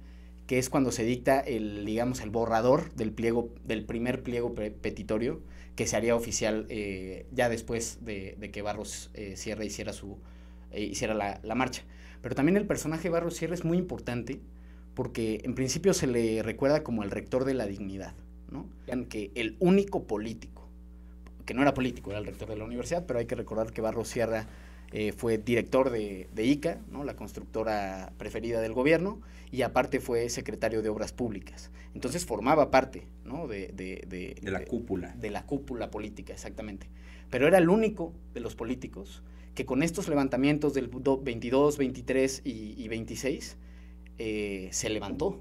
que es cuando se dicta el, digamos, el borrador del pliego, del primer pliego petitorio, que se haría oficial eh, ya después de, que Barros eh, Sierra hiciera su eh, hiciera la, marcha. Pero también el personaje de Barros Sierra es muy importante porque en principio se le recuerda como el rector de la dignidad, ¿no? Que el único político que no era político, era el rector de la universidad, pero hay que recordar que Barro Sierra eh, fue director de, ICA, ¿no? la constructora preferida del gobierno, y aparte fue secretario de Obras Públicas. Entonces formaba parte ¿no? de, la cúpula. De la cúpula política, exactamente. Pero era el único de los políticos que con estos levantamientos del 22, 23 y, 26 eh, se levantó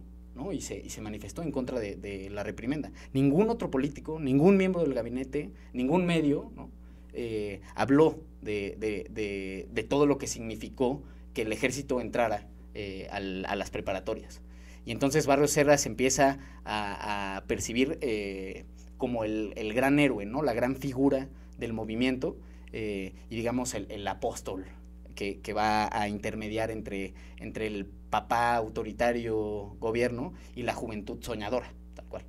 y, se, manifestó en contra de, la reprimenda. Ningún otro político, ningún miembro del gabinete, ningún medio eh, habló de, todo lo que significó que el ejército entrara eh, a las preparatorias. Y entonces Barrio Serra se empieza a, percibir eh, como el, gran héroe, ¿no? la gran figura del movimiento y digamos el apóstol que, va a intermediar entre, entre el papá autoritario gobierno y la juventud soñadora, tal cual.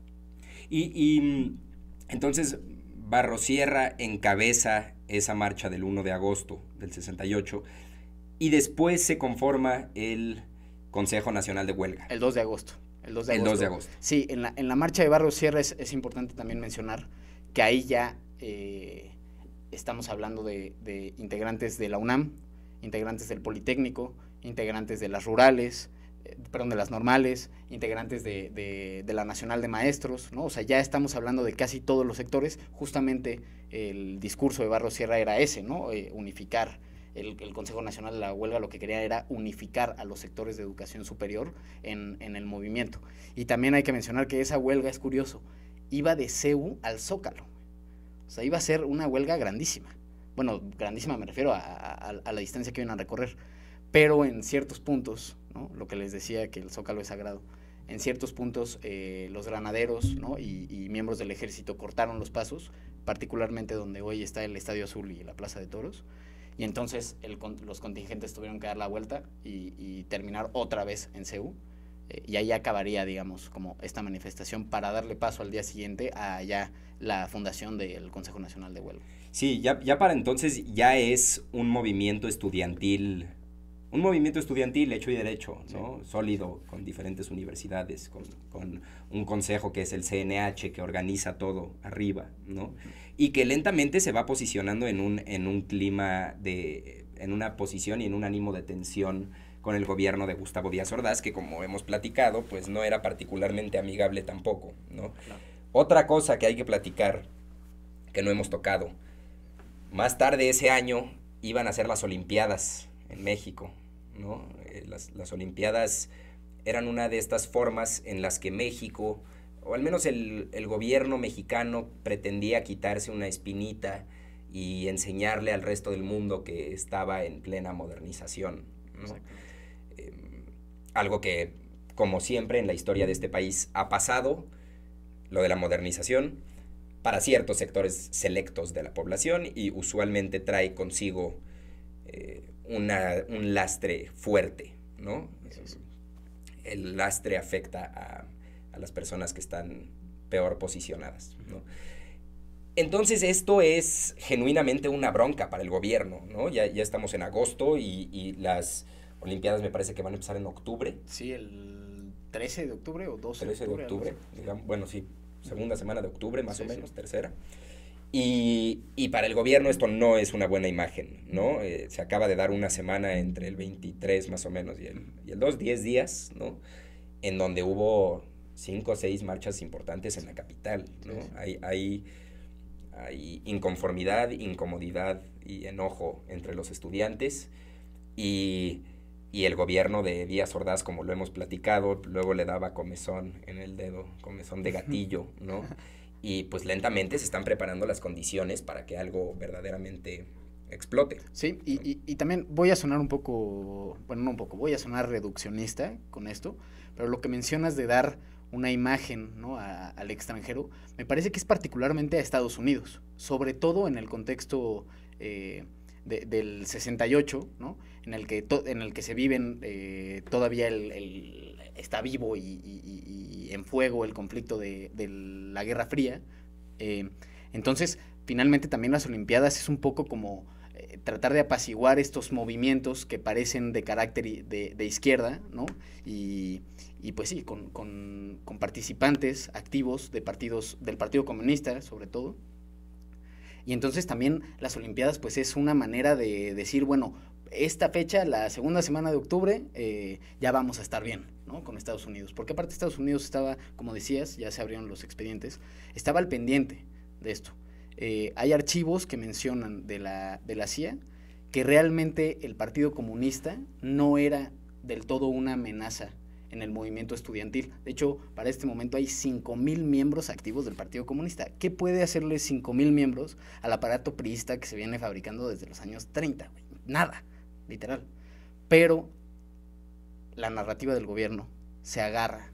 Y, entonces Barrosierra encabeza esa marcha del 1 de agosto del 68 y después se conforma el Consejo Nacional de Huelga. El 2 de agosto. El 2 de agosto. Sí, en la, marcha de Barrosierra es, es importante también mencionar que ahí ya... Eh, estamos hablando de, integrantes de la UNAM, integrantes del Politécnico, integrantes de las rurales, eh, perdón, de las normales, integrantes de, la Nacional de Maestros, ¿no? O sea, ya estamos hablando de casi todos los sectores. Justamente el discurso de Barro Sierra era ese, ¿no? Eh, unificar. El, Consejo Nacional de la Huelga lo que quería era unificar a los sectores de educación superior en, en el movimiento. Y también hay que mencionar que esa huelga, es curioso, iba de CEU al Zócalo. O sea, iba a ser una huelga grandísima bueno, grandísima me refiero a, la distancia que iban a recorrer, pero en ciertos puntos, lo que les decía que el zócalo es sagrado, en ciertos puntos eh, los granaderos y, miembros del ejército cortaron los pasos, particularmente donde hoy está el Estadio Azul y la Plaza de Toros, y entonces los contingentes tuvieron que dar la vuelta y, terminar otra vez en Ceú eh, y ahí acabaría, digamos, como esta manifestación para darle paso al día siguiente a la fundación del Consejo Nacional de Huelga. Sí, ya, para entonces ya es un movimiento estudiantil, un movimiento estudiantil hecho y derecho, ¿no? Sólido, con diferentes universidades, con, un consejo que es el CNH, que organiza todo arriba, ¿no? Y que lentamente se va posicionando en un, en un clima de, en una posición y en un ánimo de tensión con el gobierno de Gustavo Díaz Ordaz, que como hemos platicado, pues no era particularmente amigable tampoco, ¿no? Otra cosa que hay que platicar, que no hemos tocado, más tarde ese año iban a ser las Olimpiadas en México, ¿no? Eh, las, Olimpiadas eran una de estas formas en las que México, o al menos el, gobierno mexicano, pretendía quitarse una espinita y enseñarle al resto del mundo que estaba en plena modernización. Em, algo que, como siempre en la historia de este país, ha pasado, lo de la modernización, para ciertos sectores selectos de la población y usualmente trae consigo eh, un lastre fuerte, ¿no? El lastre afecta a, las personas que están peor posicionadas, ¿no? Entonces esto es genuinamente una bronca para el gobierno, ¿no? Ya, ya estamos en agosto y, las Olimpiadas me parece que van a empezar en octubre. Sí, el 13 de octubre o 12 de octubre. 13 de octubre digamos, bueno, sí, segunda semana de octubre, más o menos, tercera. Y, para el gobierno esto no es una buena imagen, ¿no? Eh, se acaba de dar una semana entre el 23 más o menos y el, y 2, 10 días, ¿no? En donde hubo cinco o seis marchas importantes en la capital, ¿no? Hay, hay, inconformidad, incomodidad y enojo entre los estudiantes y y el gobierno de Díaz Ordaz, como lo hemos platicado, luego le daba comezón en el dedo, comezón de gatillo, ¿no? Y pues lentamente se están preparando las condiciones para que algo verdaderamente explote. Sí, y, y, y, también voy a sonar un poco, bueno, no un poco, voy a sonar reduccionista con esto, pero lo que mencionas de dar una imagen ¿no? al extranjero, me parece que es particularmente a Estados Unidos, sobre todo en el contexto eh, del 68, ¿no? en el que, en el que se viven eh, todavía el, está vivo y, en fuego el conflicto de, la Guerra Fría. Eh, entonces, finalmente también las Olimpiadas es un poco como eh, tratar de apaciguar estos movimientos que parecen de carácter de, izquierda, ¿no? Y, pues sí, con, con, participantes activos de partidos, del Partido Comunista, sobre todo. Y entonces también las Olimpiadas, pues es una manera de decir, bueno, esta fecha, la segunda semana de octubre, eh, ya vamos a estar bien, ¿no? Con Estados Unidos. Porque aparte Estados Unidos estaba, como decías, ya se abrieron los expedientes, estaba al pendiente de esto. Eh, hay archivos que mencionan de la, de la CIA que realmente el Partido Comunista no era del todo una amenaza en el movimiento estudiantil. De hecho, para este momento hay 5.000 miembros activos del Partido Comunista. ¿Qué puede hacerle 5.000 miembros al aparato priista que se viene fabricando desde los años 30? Nada literal. Pero la narrativa del gobierno se agarra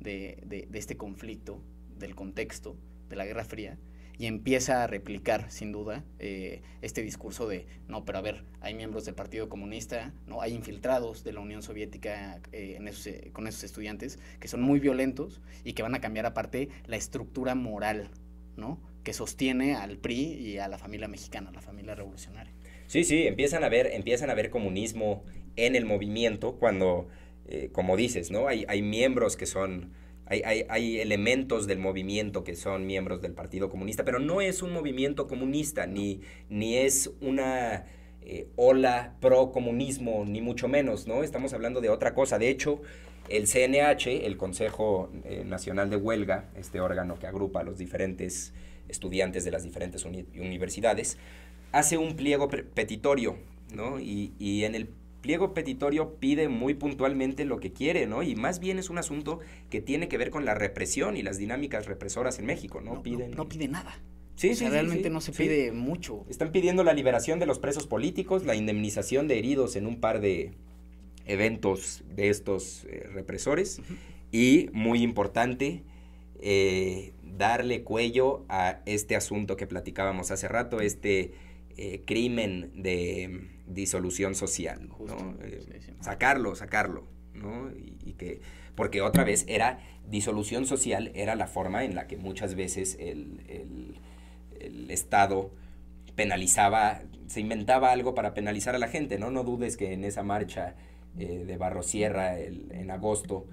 de, este conflicto, del contexto, de la Guerra Fría, y empieza a replicar, sin duda, eh, este discurso de, no, pero a ver, hay miembros del Partido Comunista, no hay infiltrados de la Unión Soviética eh, eh, con esos estudiantes que son muy violentos y que van a cambiar aparte la estructura moral ¿no? que sostiene al PRI y a la familia mexicana, la familia revolucionaria. Sí, sí, empiezan a ver, empiezan a ver comunismo en el movimiento cuando, eh, como dices, ¿no? Hay, hay miembros que son, hay, hay, elementos del movimiento que son miembros del Partido Comunista, pero no es un movimiento comunista, ni, ni es una eh, ola pro comunismo, ni mucho menos, ¿no? Estamos hablando de otra cosa. De hecho, el CNH, el Consejo eh, Nacional de Huelga, este órgano que agrupa a los diferentes estudiantes de las diferentes universidades, hace un pliego petitorio, ¿no? Y, y en el pliego petitorio pide muy puntualmente lo que quiere, ¿no? Y más bien es un asunto que tiene que ver con la represión y las dinámicas represoras en México, ¿no? No, Piden... no, pide nada. Sí, sí, realmente no se pide mucho. Están pidiendo la liberación de los presos políticos, la indemnización de heridos en un par de eventos de estos eh, represores y, muy importante, eh, darle cuello a este asunto que platicábamos hace rato, este eh, crimen de disolución social. Eh, sacarlo, sacarlo. ¿no? Y, que, porque otra vez era, disolución social era la forma en la que muchas veces el, Estado penalizaba, se inventaba algo para penalizar a la gente, ¿no? No dudes que en esa marcha eh, de Barrosierra sierra en agosto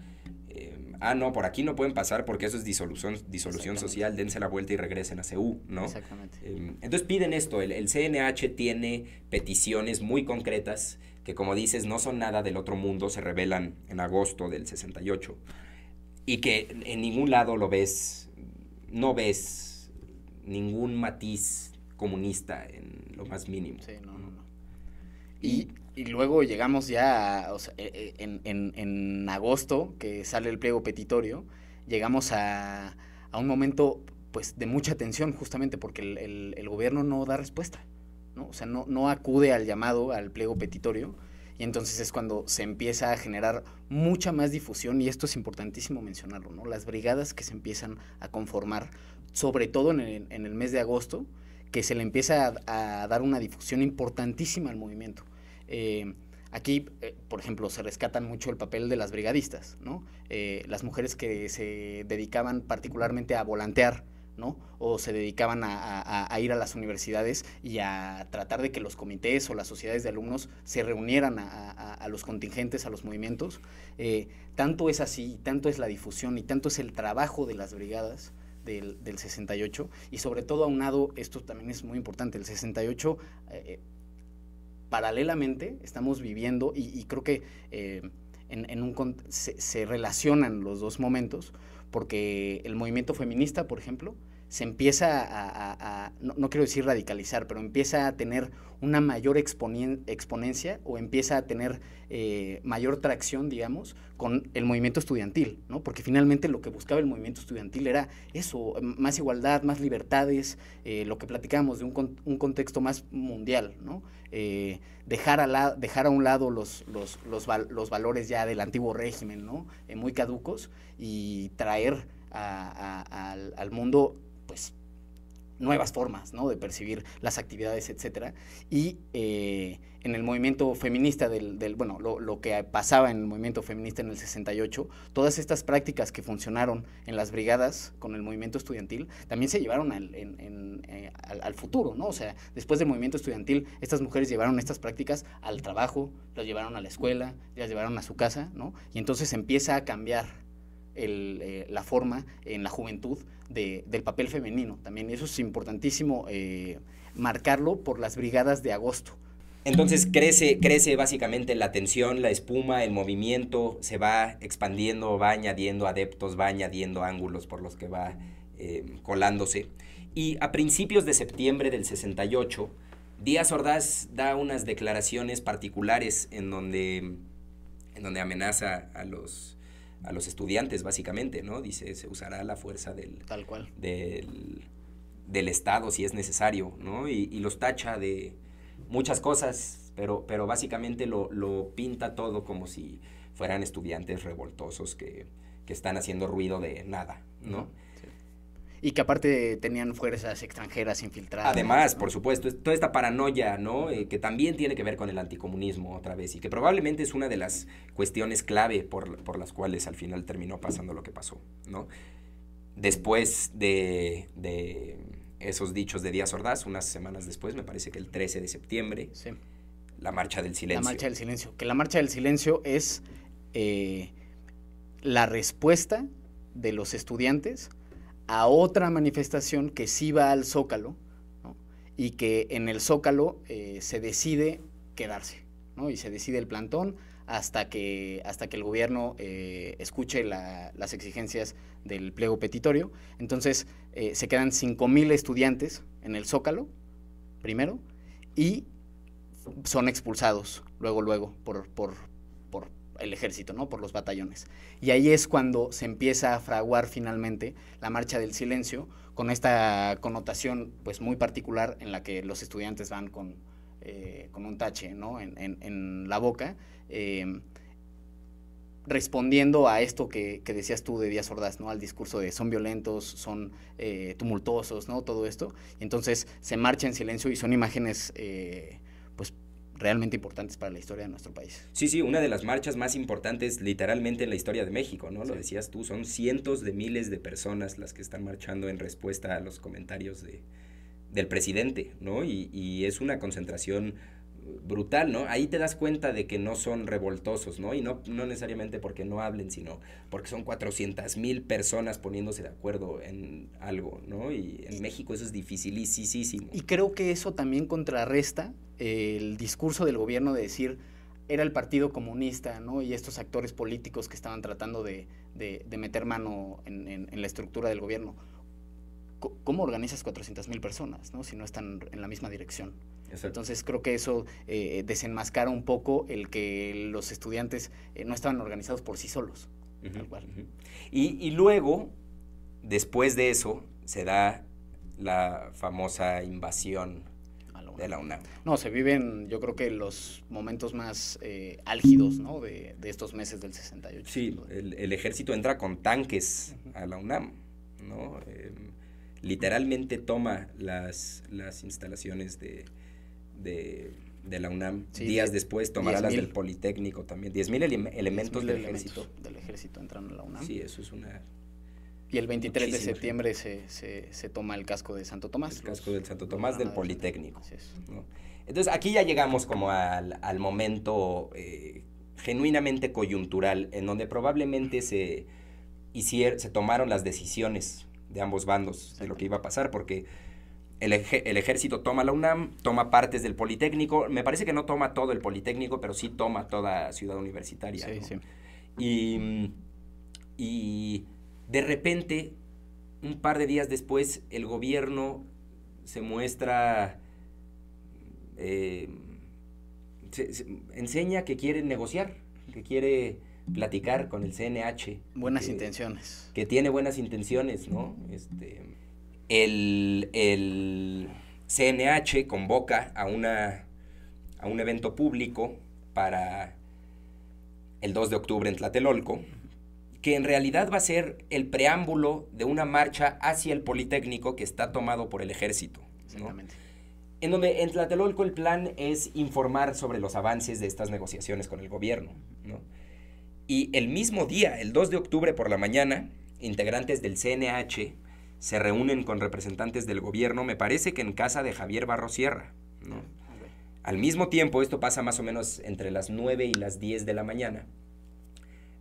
ah, no, por aquí no pueden pasar porque eso es disolución, disolución social, dense la vuelta y regresen a CU, ¿no? Exactamente. Em, entonces piden esto, el, el CNH tiene peticiones muy concretas que como dices no son nada del otro mundo, se revelan en agosto del 68 y que en ningún lado lo ves, no ves ningún matiz comunista en lo más mínimo. Sí, no. Y, luego llegamos ya, e, e, en, agosto, que sale el pliego petitorio, llegamos a, a un momento pues de mucha tensión justamente porque el, gobierno no da respuesta, ¿no? O sea, no, no acude al llamado, al pliego petitorio, y entonces es cuando se empieza a generar mucha más difusión, y esto es importantísimo mencionarlo, Las brigadas que se empiezan a conformar, sobre todo en el, mes de agosto, que se le empieza a dar una difusión importantísima al movimiento. Eh, aquí, eh, por ejemplo, se rescatan mucho el papel de las brigadistas, ¿no? Eh, las mujeres que se dedicaban particularmente a volantear, ¿no? O se dedicaban a, ir a las universidades y a tratar de que los comités o las sociedades de alumnos se reunieran a, los contingentes, a los movimientos. tanto es así, tanto es la difusión y tanto es el trabajo de las brigadas. Del, del 68 y sobre todo aunado, esto también es muy importante, el 68 paralelamente estamos viviendo, y, creo que eh, en, un, se, relacionan los dos momentos, porque el movimiento feminista, por ejemplo, se empieza a, no, no, quiero decir radicalizar, pero empieza a tener una mayor exponencia o empieza a tener eh, mayor tracción, digamos, con el movimiento estudiantil, ¿no? Porque finalmente lo que buscaba el movimiento estudiantil era eso, más igualdad, más libertades, eh, lo que platicábamos de un, un, contexto más mundial, ¿no? Eh, dejar, a la dejar a un lado los, los, valores ya del antiguo régimen, ¿no? muy caducos y traer al, al mundo nuevas formas de percibir las actividades, etcétera, Y eh, en el movimiento feminista, del, bueno, lo, que pasaba en el movimiento feminista en el 68, todas estas prácticas que funcionaron en las brigadas con el movimiento estudiantil también se llevaron eh, al, al futuro, ¿no? O sea, después del movimiento estudiantil, estas mujeres llevaron estas prácticas al trabajo, las llevaron a la escuela, las llevaron a su casa, ¿no? Y entonces empieza a cambiar eh, la forma en la juventud del papel femenino. También eso es importantísimo eh, marcarlo por las brigadas de agosto. Entonces crece, crece básicamente la tensión, la espuma, el movimiento, se va expandiendo, va añadiendo adeptos, va añadiendo ángulos por los que va eh, colándose. Y a principios de septiembre del 68, Díaz Ordaz da unas declaraciones particulares en donde, en donde amenaza a los, a los estudiantes, básicamente, ¿no? Dice, se usará la fuerza del... Tal cual. Del, del Estado, si es necesario, ¿no? Y, y, los tacha de muchas cosas, pero, pero básicamente lo, lo pinta todo como si fueran estudiantes revoltosos que, que están haciendo ruido de nada, ¿no? Y que aparte tenían fuerzas extranjeras infiltradas. Además, por supuesto, toda esta paranoia, ¿no? Eh, que también tiene que ver con el anticomunismo otra vez y que probablemente es una de las cuestiones clave por, las cuales al final terminó pasando lo que pasó, ¿no? Después de, esos dichos de Díaz Ordaz, unas semanas después, me parece que el 13 de septiembre, sí. la Marcha del Silencio. La Marcha del Silencio, que la Marcha del Silencio es eh, la respuesta de los estudiantes a otra manifestación que sí va al Zócalo y que en el Zócalo eh, se decide quedarse ¿no? y se decide el plantón hasta que, hasta que el gobierno eh, escuche las exigencias del pliego petitorio. Entonces eh, se quedan 5.000 estudiantes en el Zócalo, primero, y son expulsados luego, luego, por, por, el ejército, ¿no? Por los batallones. Y ahí es cuando se empieza a fraguar finalmente la marcha del silencio con esta connotación pues muy particular en la que los estudiantes van con, eh, un tache, ¿no? En, la boca. Em, respondiendo a esto que, decías tú de Díaz Ordaz, ¿no? Al discurso de son violentos, son eh, tumultuosos, ¿no? Todo esto. Entonces se marcha en silencio y son imágenes eh, realmente importantes para la historia de nuestro país. Sí, sí, una de las marchas más importantes literalmente en la historia de México, ¿no? Lo decías tú, son cientos de miles de personas las que están marchando en respuesta a los comentarios de, del presidente, ¿no? Y, es una concentración brutal, ¿no? Ahí te das cuenta de que no son revoltosos, ¿no? Y no, no necesariamente porque no hablen, sino porque son 400 mil personas poniéndose de acuerdo en algo, ¿no? Y en México eso es dificilísimo. Y creo que eso también contrarresta el discurso del gobierno de decir era el Partido Comunista ¿no? y estos actores políticos que estaban tratando de, meter mano en, la estructura del gobierno. ¿Cómo organizas 400.000 personas ¿no? si no están en la misma dirección? Entonces creo que eso eh, desenmascara un poco el que los estudiantes eh, no estaban organizados por sí solos. y, y luego, después de eso, se da la famosa invasión de la UNAM. No, se viven yo creo que los momentos más eh, álgidos ¿no? de, estos meses del 68. Sí, el, ejército entra con tanques a la UNAM, ¿no? Em, literalmente toma las, las instalaciones de, de, la UNAM. Días después tomará las del Politécnico también. 10.000 elementos del ejército. del ejército entran a la UNAM. Sí, eso es una y el 23 de septiembre se, toma el casco de Santo Tomás. El casco del Santo Tomás del ah, Politécnico. Entonces aquí ya llegamos como al, momento eh, genuinamente coyuntural, en donde probablemente se, se tomaron las decisiones de ambos bandos de lo que iba a pasar, porque el, ejército toma la UNAM, toma partes del Politécnico, me parece que no toma todo el Politécnico, pero sí toma toda Ciudad Universitaria. Sí, sí. y de repente, un par de días después, el gobierno se muestra... Eh, enseña que quiere negociar, que quiere platicar con el CNH. Buenas intenciones. Que tiene buenas intenciones, ¿no? Este, el, CNH convoca a, una, a un evento público para el 2 de octubre en Tlatelolco, que en realidad va a ser el preámbulo de una marcha hacia el Politécnico que está tomado por el ejército. Exactamente. En donde en Tlatelolco el plan es informar sobre los avances de estas negociaciones con el gobierno. Y el mismo día, el 2 de octubre por la mañana, integrantes del CNH se reúnen con representantes del gobierno, me parece que en casa de Javier Barro Sierra. Al mismo tiempo, esto pasa más o menos entre las 9 y las 10 de la mañana.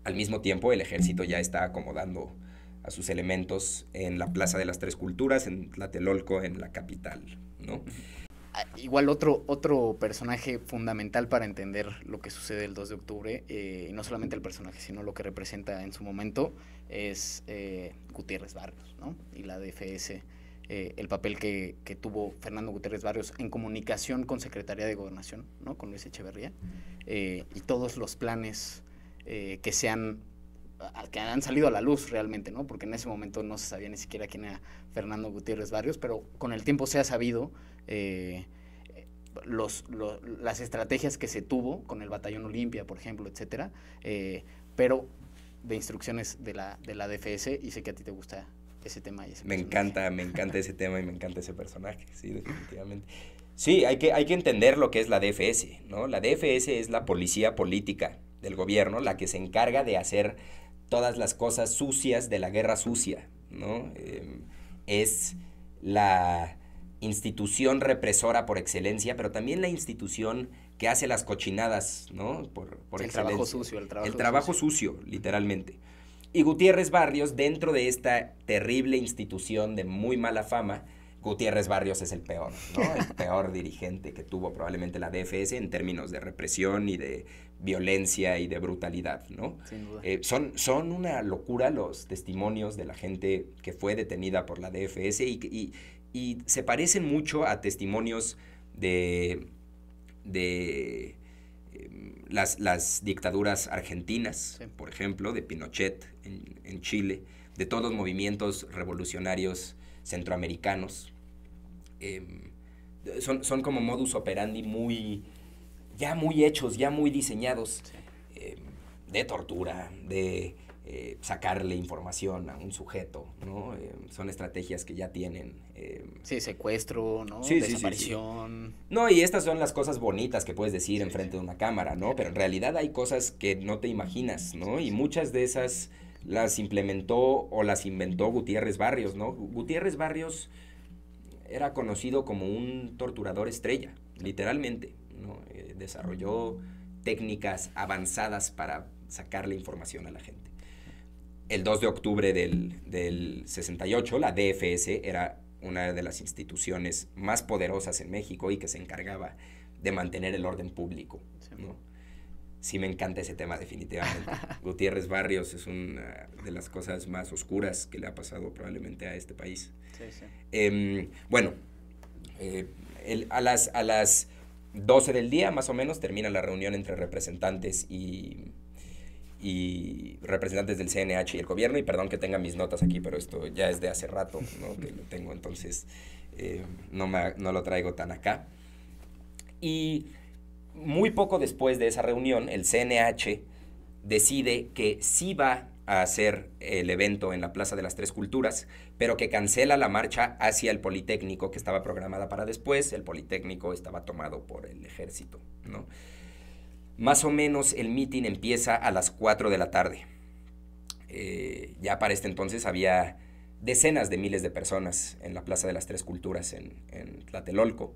Al mismo tiempo, el ejército ya está acomodando a sus elementos en la Plaza de las Tres Culturas, en Tlatelolco, en la capital, ¿no? Ah, igual otro, otro personaje fundamental para entender lo que sucede el 2 de octubre, eh, y no solamente el personaje, sino lo que representa en su momento, es eh, Gutiérrez Barrios, ¿no? Y la DFS. Eh, el papel que, tuvo Fernando Gutiérrez Barrios en comunicación con Secretaría de Gobernación, ¿no? con Luis Echeverría, y todos los planes eh, que sean que han salido a la luz realmente, ¿no? Porque en ese momento no se sabía ni siquiera quién era Fernando Gutiérrez Barrios, pero con el tiempo se ha sabido eh, los, las estrategias que se tuvo con el Batallón Olimpia, por ejemplo, etcétera, eh, pero de instrucciones de la, de la DFS y sé que a ti te gusta ese tema. Y ese me encanta, me encanta ese tema y me encanta ese personaje, sí, definitivamente. Sí, hay que, hay que entender lo que es la DFS, ¿no? La DFS es la policía política del gobierno la que se encarga de hacer todas las cosas sucias de la guerra sucia, ¿no? Em, es la institución represora por excelencia, pero también la institución que hace las cochinadas, ¿no? Por, por el trabajo sucio, el trabajo, el trabajo sucio. sucio. literalmente. Y Gutiérrez Barrios, dentro de esta terrible institución de muy mala fama, Gutiérrez Barrios es el peor, ¿no? El peor *laughs* dirigente que tuvo probablemente la DFS en términos de represión y de violencia y de brutalidad, ¿no? Eh, son, son una locura los testimonios de la gente que fue detenida por la DFS y, se parecen mucho a testimonios de, de em, las, dictaduras argentinas, por ejemplo, de Pinochet en, Chile, de todos los movimientos revolucionarios centroamericanos. Em, son, son como modus operandi muy ya muy hechos, ya muy diseñados, eh, de tortura, de eh, sacarle información a un sujeto, ¿no? Eh, son estrategias que ya tienen. sí, secuestro, ¿no? Sí, Desaparición. no, y estas son las cosas bonitas que puedes decir enfrente de una cámara, ¿no? Pero en realidad hay cosas que no te imaginas, ¿no? Y muchas de esas las implementó o las inventó Gutiérrez Barrios, ¿no? Gutiérrez Barrios era conocido como un torturador estrella, literalmente. Eh, desarrolló técnicas avanzadas para sacar la información a la gente. El 2 de octubre del, del 68, la DFS era una de las instituciones más poderosas en México y que se encargaba de mantener el orden público. Sí me encanta ese tema definitivamente. *laughs* Gutiérrez Barrios es una de las cosas más oscuras que le ha pasado probablemente a este país. Em, bueno, eh, a, las, a las 12 del día, más o menos, termina la reunión entre representantes y, representantes del CNH y el gobierno. Y perdón que tenga mis notas aquí, pero esto ya es de hace rato ¿no? que lo tengo, entonces eh, no, no lo traigo tan acá. Y muy poco después de esa reunión, el CNH decide que sí va a hacer el evento en la Plaza de las Tres Culturas, pero que cancela la marcha hacia el Politécnico que estaba programada para después, el Politécnico estaba tomado por el ejército, ¿no? Más o menos el meeting empieza a las 4 de la tarde. Eh, ya para este entonces había decenas de miles de personas en la Plaza de las Tres Culturas en, en Tlatelolco.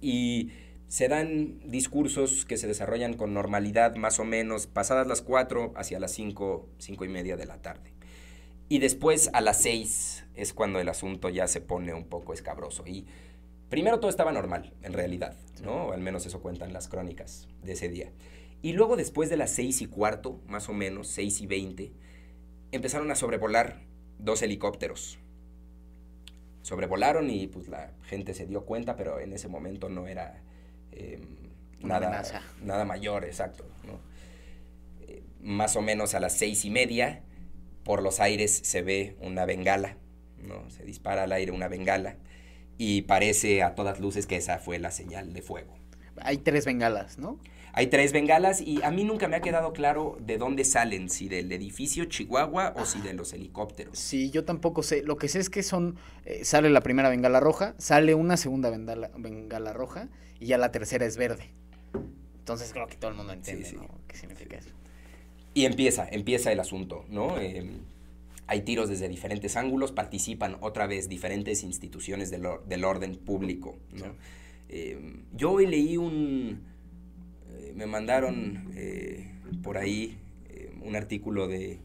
Y se dan discursos que se desarrollan con normalidad más o menos pasadas las 4 hacia las 5, 5 y media de la tarde. Y después a las 6 es cuando el asunto ya se pone un poco escabroso. Y primero todo estaba normal, en realidad, ¿no? al menos eso cuentan las crónicas de ese día. Y luego después de las 6 y cuarto, más o menos, 6 y 20, empezaron a sobrevolar dos helicópteros sobrevolaron y pues la gente se dio cuenta, pero en ese momento no era Em, nada, nada, mayor, exacto. Eh, más o menos a las seis y media, por los aires se ve una bengala, ¿no? se dispara al aire una bengala y parece a todas luces que esa fue la señal de fuego. Hay tres bengalas, ¿no? Hay tres bengalas y a mí nunca me ha quedado claro de dónde salen, si del edificio Chihuahua o si de los helicópteros. Sí, yo tampoco sé. Lo que sé es que son, eh, sale la primera bengala roja, sale una segunda bengala, roja y ya la tercera es verde. Entonces creo que todo el mundo entiende qué significa eso. Y empieza, empieza el asunto, ¿no? Em, hay tiros desde diferentes ángulos, participan otra vez diferentes instituciones del, orden público, ¿no? Em, yo hoy leí un eh, me mandaron eh, por ahí eh, un artículo de,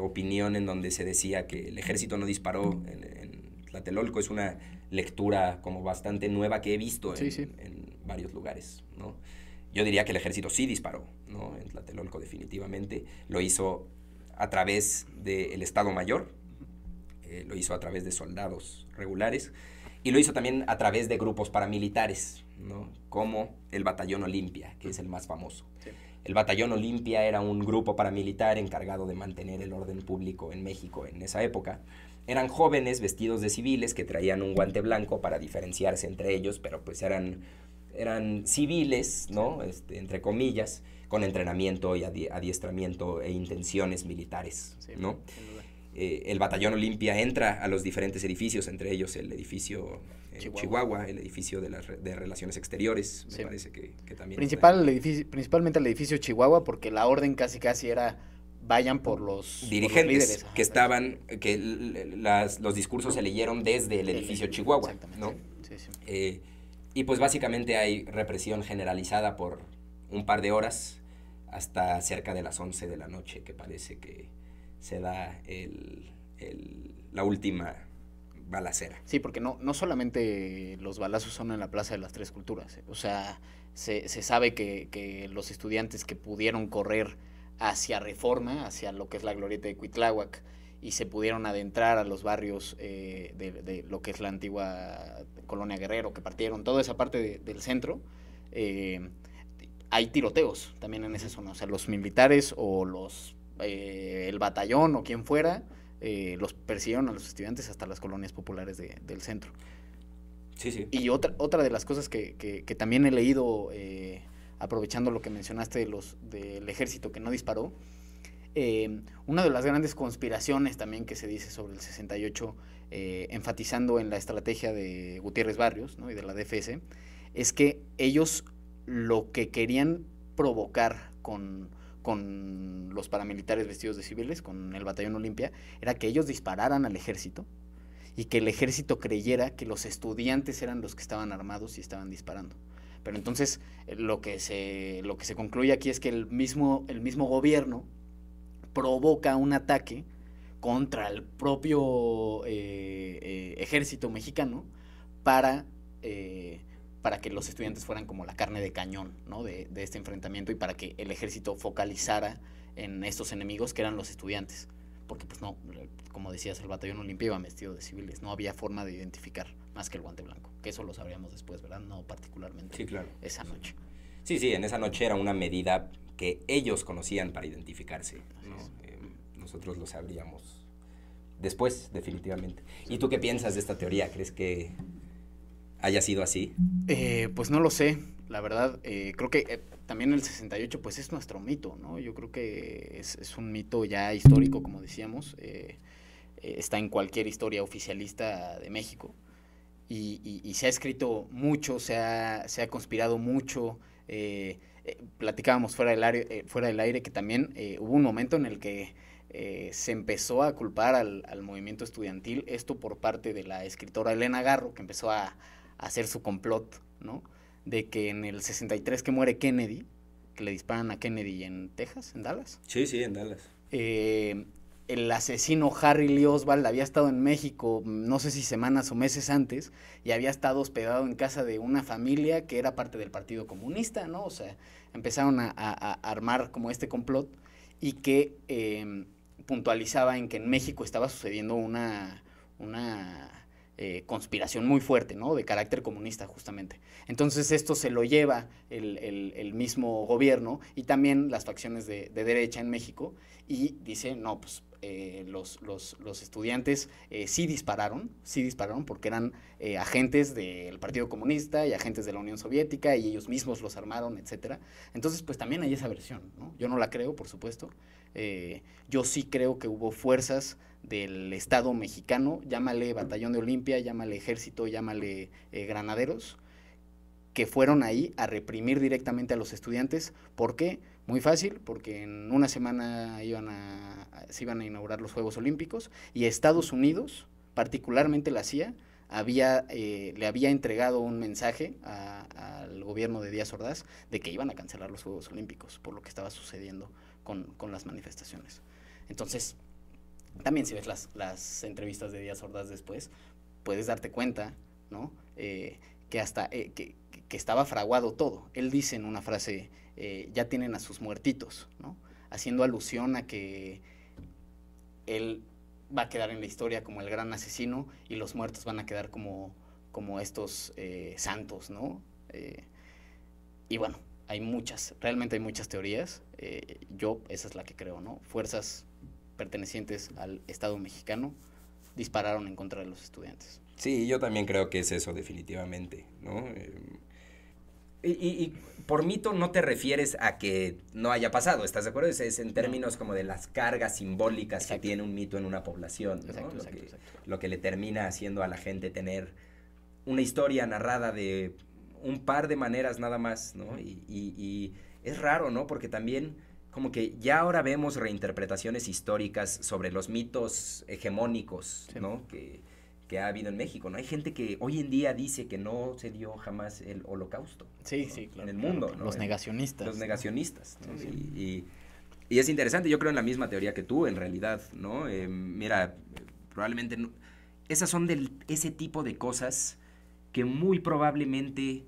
opinión en donde se decía que el ejército no disparó en, Tlatelolco. Es una lectura como bastante nueva que he visto en, varios lugares, Yo diría que el ejército sí disparó, ¿no? En Tlatelolco definitivamente. Lo hizo a través del Estado Mayor, lo hizo a través de soldados regulares y lo hizo también a través de grupos paramilitares, ¿no? como el Batallón Olimpia, que es el más famoso. El Batallón Olimpia era un grupo paramilitar encargado de mantener el orden público en México en esa época. Eran jóvenes vestidos de civiles que traían un guante blanco para diferenciarse entre ellos, pero pues eran, eran civiles, ¿no? Este, entre comillas, con entrenamiento y adiestramiento e intenciones militares, sí, ¿no? Eh, el batallón Olimpia entra a los diferentes edificios, entre ellos el edificio eh, Chihuahua. el edificio de, Relaciones Exteriores, me parece que, también. Principal, principalmente el edificio Chihuahua, porque la orden casi casi era vayan por los dirigentes que estaban, que los discursos se leyeron desde el edificio Chihuahua, ¿no? Eh, y pues básicamente hay represión generalizada por un par de horas hasta cerca de las 11 de la noche, que parece que se da el, la última balacera. Sí, porque no, no solamente los balazos son en la Plaza de las Tres Culturas. Eh. O sea, se, sabe que, los estudiantes que pudieron correr hacia Reforma, hacia lo que es la glorieta de Cuitláhuac, y se pudieron adentrar a los barrios eh, de, lo que es la antigua colonia Guerrero, que partieron toda esa parte del centro, eh, hay tiroteos también en esa zona. O sea, los militares o los eh, el batallón o quien fuera, eh, los persiguieron a los estudiantes hasta las colonias populares del centro. Y otra, otra de las cosas que, también he leído, eh, aprovechando lo que mencionaste de los, del ejército que no disparó, una de las grandes conspiraciones también que se dice sobre el 68, enfatizando en la estrategia de Gutiérrez Barrios y de la DFS, es que ellos lo que querían provocar con, con los paramilitares vestidos de civiles, con el batallón Olimpia, era que ellos dispararan al ejército y que el ejército creyera que los estudiantes eran los que estaban armados y estaban disparando. Pero entonces eh, lo que se, lo que se concluye aquí es que el mismo, el mismo gobierno provoca un ataque contra el propio eh, eh, ejército mexicano para para que los estudiantes fueran como la carne de cañón ¿no? de, este enfrentamiento y para que el ejército focalizara en estos enemigos que eran los estudiantes. Porque pues no, como decías, el batallón olimpia iba vestido de civiles, no había forma de identificar más que el guante blanco, que eso lo sabríamos después, ¿verdad? No particularmente sí, claro. esa noche. Sí, sí, en esa noche era una medida que ellos conocían para identificarse. Eh, nosotros lo sabríamos después, definitivamente. ¿Y tú qué piensas de esta teoría? ¿Crees que haya sido así? Eh, pues no lo sé, la verdad, eh, creo que eh, también el 68 pues es nuestro mito, ¿no? Yo creo que es, un mito ya histórico, como decíamos, está en cualquier historia oficialista de México y, se ha escrito mucho, se ha, se ha conspirado mucho. platicábamos fuera del, aire, fuera del aire que también hubo un momento en el que se empezó a culpar al, al, movimiento estudiantil, esto por parte de la escritora Elena Garro, que empezó a, hacer su complot, ¿no? De que en el 63 que muere Kennedy, que le disparan a Kennedy en Texas, en Dallas. Sí, sí, en Dallas. Eh, el asesino Harry Lee Oswald había estado en México, no sé si semanas o meses antes, y había estado hospedado en casa de una familia que era parte del Partido Comunista, ¿no? O sea, empezaron a, armar como este complot y que eh, puntualizaba en que en México estaba sucediendo una, una eh, conspiración muy fuerte, ¿no? De carácter comunista, justamente. Entonces esto se lo lleva el, mismo gobierno y también las facciones de, derecha en México y dice, no, pues eh, los, estudiantes eh, sí dispararon, sí dispararon porque eran agentes del Partido Comunista y agentes de la Unión Soviética y ellos mismos los armaron, etcétera. Entonces, pues también hay esa versión, ¿no? Yo no la creo, por supuesto, eh, yo sí creo que hubo fuerzas del Estado mexicano, llámale Batallón de Olimpia, llámale Ejército, llámale eh, Granaderos, que fueron ahí a reprimir directamente a los estudiantes. ¿Por qué? Muy fácil, porque en una semana iban a, se iban a inaugurar los Juegos Olímpicos y Estados Unidos, particularmente la CIA, había, eh, le había entregado un mensaje al gobierno de Díaz Ordaz de que iban a cancelar los Juegos Olímpicos por lo que estaba sucediendo con, las manifestaciones. Entonces, también si ves las, entrevistas de Díaz Ordaz después, puedes darte cuenta, ¿no? Eh, que hasta eh, que, estaba fraguado todo. Él dice en una frase, eh, ya tienen a sus muertitos, ¿no? Haciendo alusión a que él va a quedar en la historia como el gran asesino y los muertos van a quedar como, como estos santos, ¿no? y bueno, hay muchas, realmente hay muchas teorías. Eh, yo, esa es la que creo, ¿no? Fuerzas pertenecientes al Estado mexicano dispararon en contra de los estudiantes. Sí, yo también creo que es eso, definitivamente, ¿no? Eh, y, por mito no te refieres a que no haya pasado, ¿estás de acuerdo? Es, en términos como de las cargas simbólicas que tiene un mito en una población, ¿no? lo, que, lo que le termina haciendo a la gente tener una historia narrada de un par de maneras nada más, ¿no? Y, es raro, ¿no? Porque también como que ya ahora vemos reinterpretaciones históricas sobre los mitos hegemónicos, ¿no? Que, ha habido en México, ¿no? Hay gente que hoy en día dice que no se dio jamás el holocausto. Sí, sí, En el mundo, ¿no? Los negacionistas. Los negacionistas, Y, es interesante, yo creo en la misma teoría que tú, en realidad, ¿no? Eh, mira, probablemente... esas son del, ese tipo de cosas que muy probablemente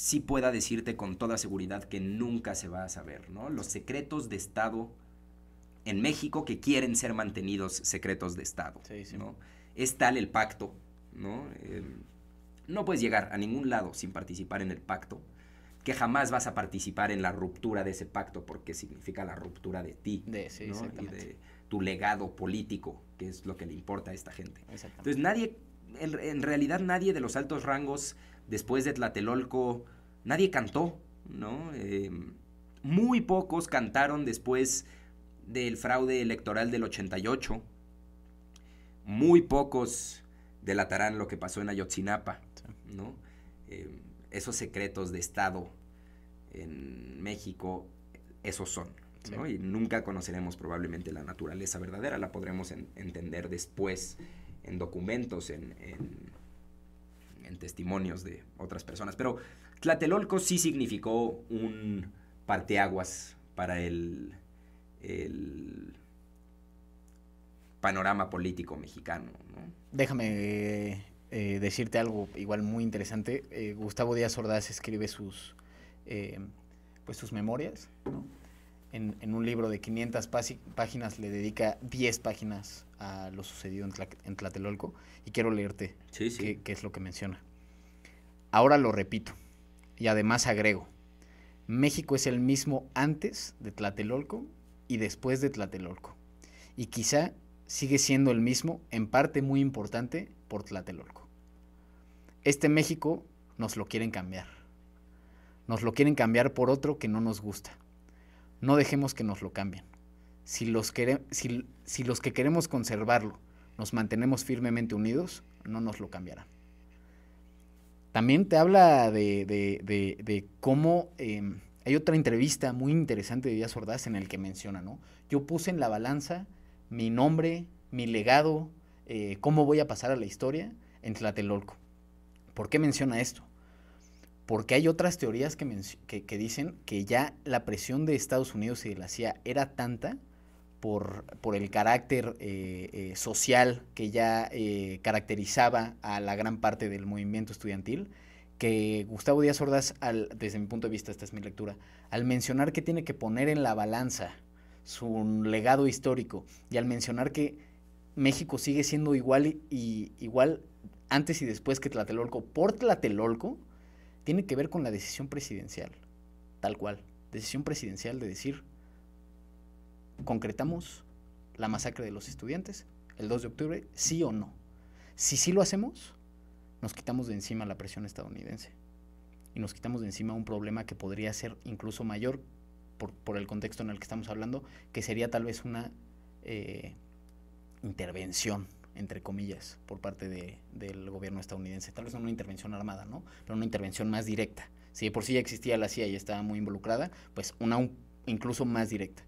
sí pueda decirte con toda seguridad que nunca se va a saber, ¿no? Los secretos de Estado en México que quieren ser mantenidos secretos de Estado, ¿no? Es tal el pacto, ¿no? no puedes llegar a ningún lado sin participar en el pacto, que jamás vas a participar en la ruptura de ese pacto porque significa la ruptura de ti, de, tu legado político, que es lo que le importa a esta gente. Entonces nadie, en realidad nadie de los altos rangos después de Tlatelolco nadie cantó, ¿no? Em, muy pocos cantaron después del fraude electoral del 88, muy pocos delatarán lo que pasó en Ayotzinapa, ¿no? Em, esos secretos de Estado en México, esos son, ¿no? Y nunca conoceremos probablemente la naturaleza verdadera, la podremos entender después en documentos, en en testimonios de otras personas. Pero Tlatelolco sí significó un parteaguas para el, panorama político mexicano. Déjame eh, decirte algo igual muy interesante. Eh, Gustavo Díaz Ordaz escribe sus, eh, pues sus memorias. En, en, un libro de 500 páginas le dedica 10 páginas a lo sucedido en, Tlatelolco y quiero leerte Qué, qué es lo que menciona. Ahora lo repito y además agrego, México es el mismo antes de Tlatelolco y después de Tlatelolco. Y quizá sigue siendo el mismo, en parte muy importante, por Tlatelolco. Este México nos lo quieren cambiar. Nos lo quieren cambiar por otro que no nos gusta. No dejemos que nos lo cambien si los, si, los que queremos conservarlo nos mantenemos firmemente unidos, no nos lo cambiarán. También te habla de, cómo... Em, hay otra entrevista muy interesante de Díaz Ordaz en el que menciona, ¿no? Yo puse en la balanza mi nombre, mi legado, eh, cómo voy a pasar a la historia en Tlatelolco. ¿Por qué menciona esto? Porque hay otras teorías que, que dicen que ya la presión de Estados Unidos y de la CIA era tanta por, el carácter eh, eh, social que ya eh, caracterizaba a la gran parte del movimiento estudiantil, que Gustavo Díaz Ordaz, desde mi punto de vista, esta es mi lectura, al mencionar que tiene que poner en la balanza su legado histórico y al mencionar que México sigue siendo igual igual antes y después que Tlatelolco por Tlatelolco, tiene que ver con la decisión presidencial, tal cual, decisión presidencial de decir concretamos la masacre de los estudiantes el 2 de octubre, sí o no. Si sí lo hacemos, nos quitamos de encima la presión estadounidense y nos quitamos de encima un problema que podría ser incluso mayor por, el contexto en el que estamos hablando, que sería tal vez una eh, intervención, entre comillas, por parte del gobierno estadounidense. Tal vez no una intervención armada, ¿no? Pero una intervención más directa. Si por sí ya existía la CIA y estaba muy involucrada, pues una incluso más directa.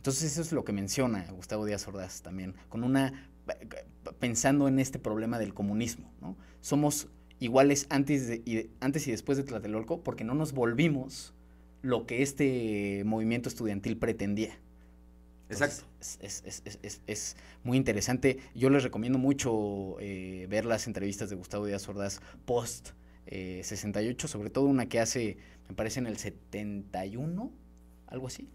Entonces eso es lo que menciona Gustavo Díaz Ordaz también, con una eh, eh, pensando en este problema del comunismo, ¿no? Somos iguales antes, de, y, antes y después de Tlatelolco porque no nos volvimos lo que este movimiento estudiantil pretendía. Exacto. Es, muy interesante. Yo les recomiendo mucho eh, ver las entrevistas de Gustavo Díaz Ordaz post 68, sobre todo una que hace, me parece, en el 71, algo así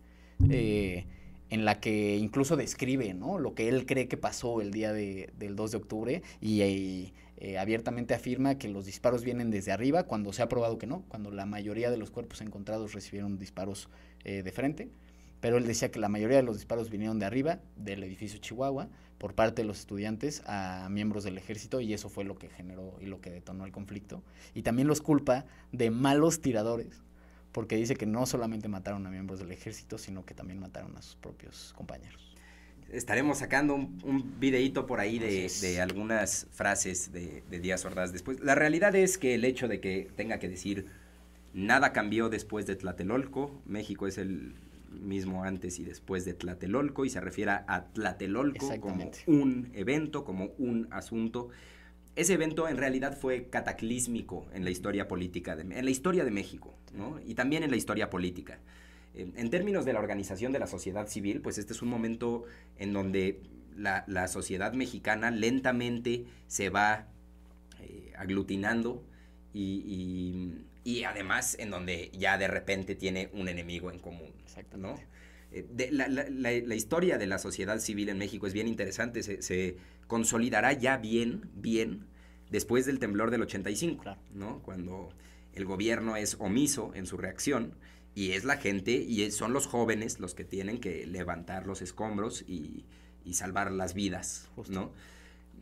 en la que incluso describe lo que él cree que pasó el día de, del 2 de octubre y, eh, eh, abiertamente afirma que los disparos vienen desde arriba cuando se ha probado que no, cuando la mayoría de los cuerpos encontrados recibieron disparos eh, de frente, pero él decía que la mayoría de los disparos vinieron de arriba, del edificio Chihuahua, por parte de los estudiantes a miembros del ejército y eso fue lo que generó y lo que detonó el conflicto. Y también los culpa de malos tiradores porque dice que no solamente mataron a miembros del ejército, sino que también mataron a sus propios compañeros. Estaremos sacando un, videíto por ahí de, algunas frases de, Díaz Ordaz después. La realidad es que el hecho de que tenga que decir nada cambió después de Tlatelolco, México es el mismo antes y después de Tlatelolco y se refiere a Tlatelolco como un evento, como un asunto ese evento en realidad fue cataclísmico en la historia política, de, en la historia de México, ¿no? Y también en la historia política. En, términos de la organización de la sociedad civil, pues este es un momento en donde la, sociedad mexicana lentamente se va eh, aglutinando y, además en donde ya de repente tiene un enemigo en común. ¿no? Eh, de, la, historia de la sociedad civil en México es bien interesante, se, consolidará ya bien, bien, después del temblor del 85, ¿no? Cuando el gobierno es omiso en su reacción y es la gente y son los jóvenes los que tienen que levantar los escombros y, salvar las vidas, ¿no?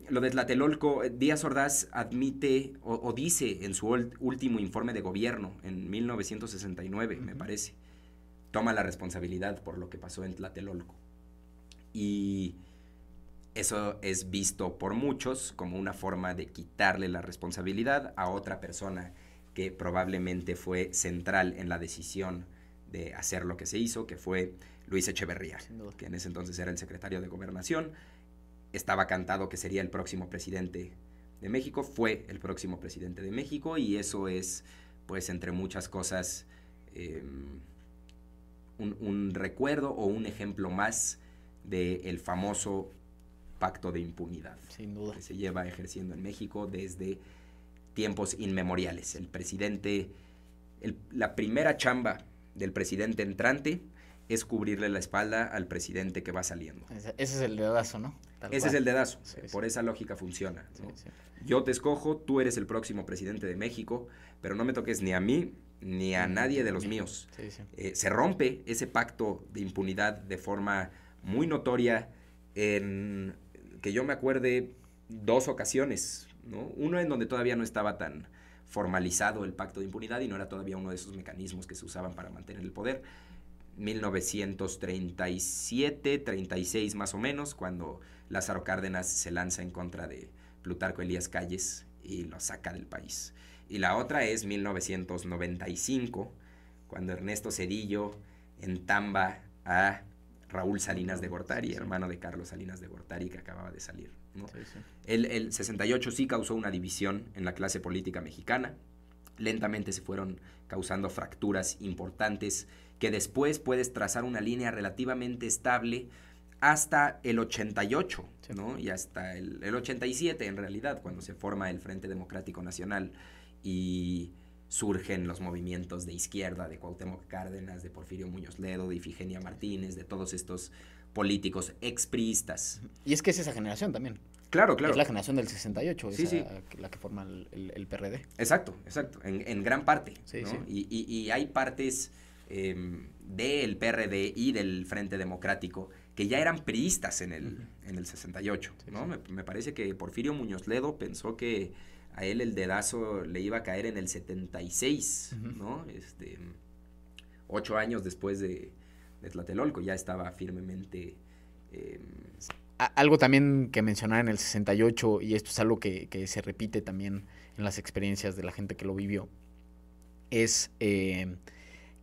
Lo de Tlatelolco, Díaz Ordaz admite o, dice en su último informe de gobierno en 1969, me parece, toma la responsabilidad por lo que pasó en Tlatelolco. Y eso es visto por muchos como una forma de quitarle la responsabilidad a otra persona que probablemente fue central en la decisión de hacer lo que se hizo, que fue Luis Echeverría, que en ese entonces era el secretario de Gobernación, estaba cantado que sería el próximo presidente de México, fue el próximo presidente de México y eso es, pues, entre muchas cosas, em, un, recuerdo o un ejemplo más del el famoso pacto de impunidad. Que se lleva ejerciendo en México desde tiempos inmemoriales. El presidente, la primera chamba del presidente entrante es cubrirle la espalda al presidente que va saliendo. Ese, es el dedazo, ¿no? ese es el dedazo. Eh, por esa lógica funciona. Yo te escojo, tú eres el próximo presidente de México, pero no me toques ni a mí ni a nadie de los míos. Eh, se rompe ese pacto de impunidad de forma muy notoria en que yo me acuerde dos ocasiones, ¿no? Uno en donde todavía no estaba tan formalizado el pacto de impunidad y no era todavía uno de esos mecanismos que se usaban para mantener el poder. 1937, 36 más o menos, cuando Lázaro Cárdenas se lanza en contra de Plutarco Elías Calles y lo saca del país. Y la otra es 1995, cuando Ernesto Cedillo entamba a Raúl Salinas de Gortari, hermano de Carlos Salinas de Gortari, que acababa de salir. El, 68 sí causó una división en la clase política mexicana. Lentamente se fueron causando fracturas importantes que después puedes trazar una línea relativamente estable hasta el 88, Y hasta el, el, 87 en realidad, cuando se forma el Frente Democrático Nacional y surgen los movimientos de izquierda, de Cuauhtémoc Cárdenas, de Porfirio Muñoz Ledo, de Ifigenia Martínez, de todos estos políticos expriistas. Y es que es esa generación también. Claro, claro. Es la generación del 68, la que forma el, el, PRD. Exacto, exacto, en, en gran parte. y, y, hay partes em, del PRD y del Frente Democrático que ya eran priistas en el, en el 68. ¿no? Me, me, parece que Porfirio Muñoz Ledo pensó que a él el dedazo le iba a caer en el 76, ¿no? Este, ocho años después de, de Tlatelolco ya estaba firmemente... Em, algo también que mencionar en el 68, y esto es algo que, se repite también en las experiencias de la gente que lo vivió, es em,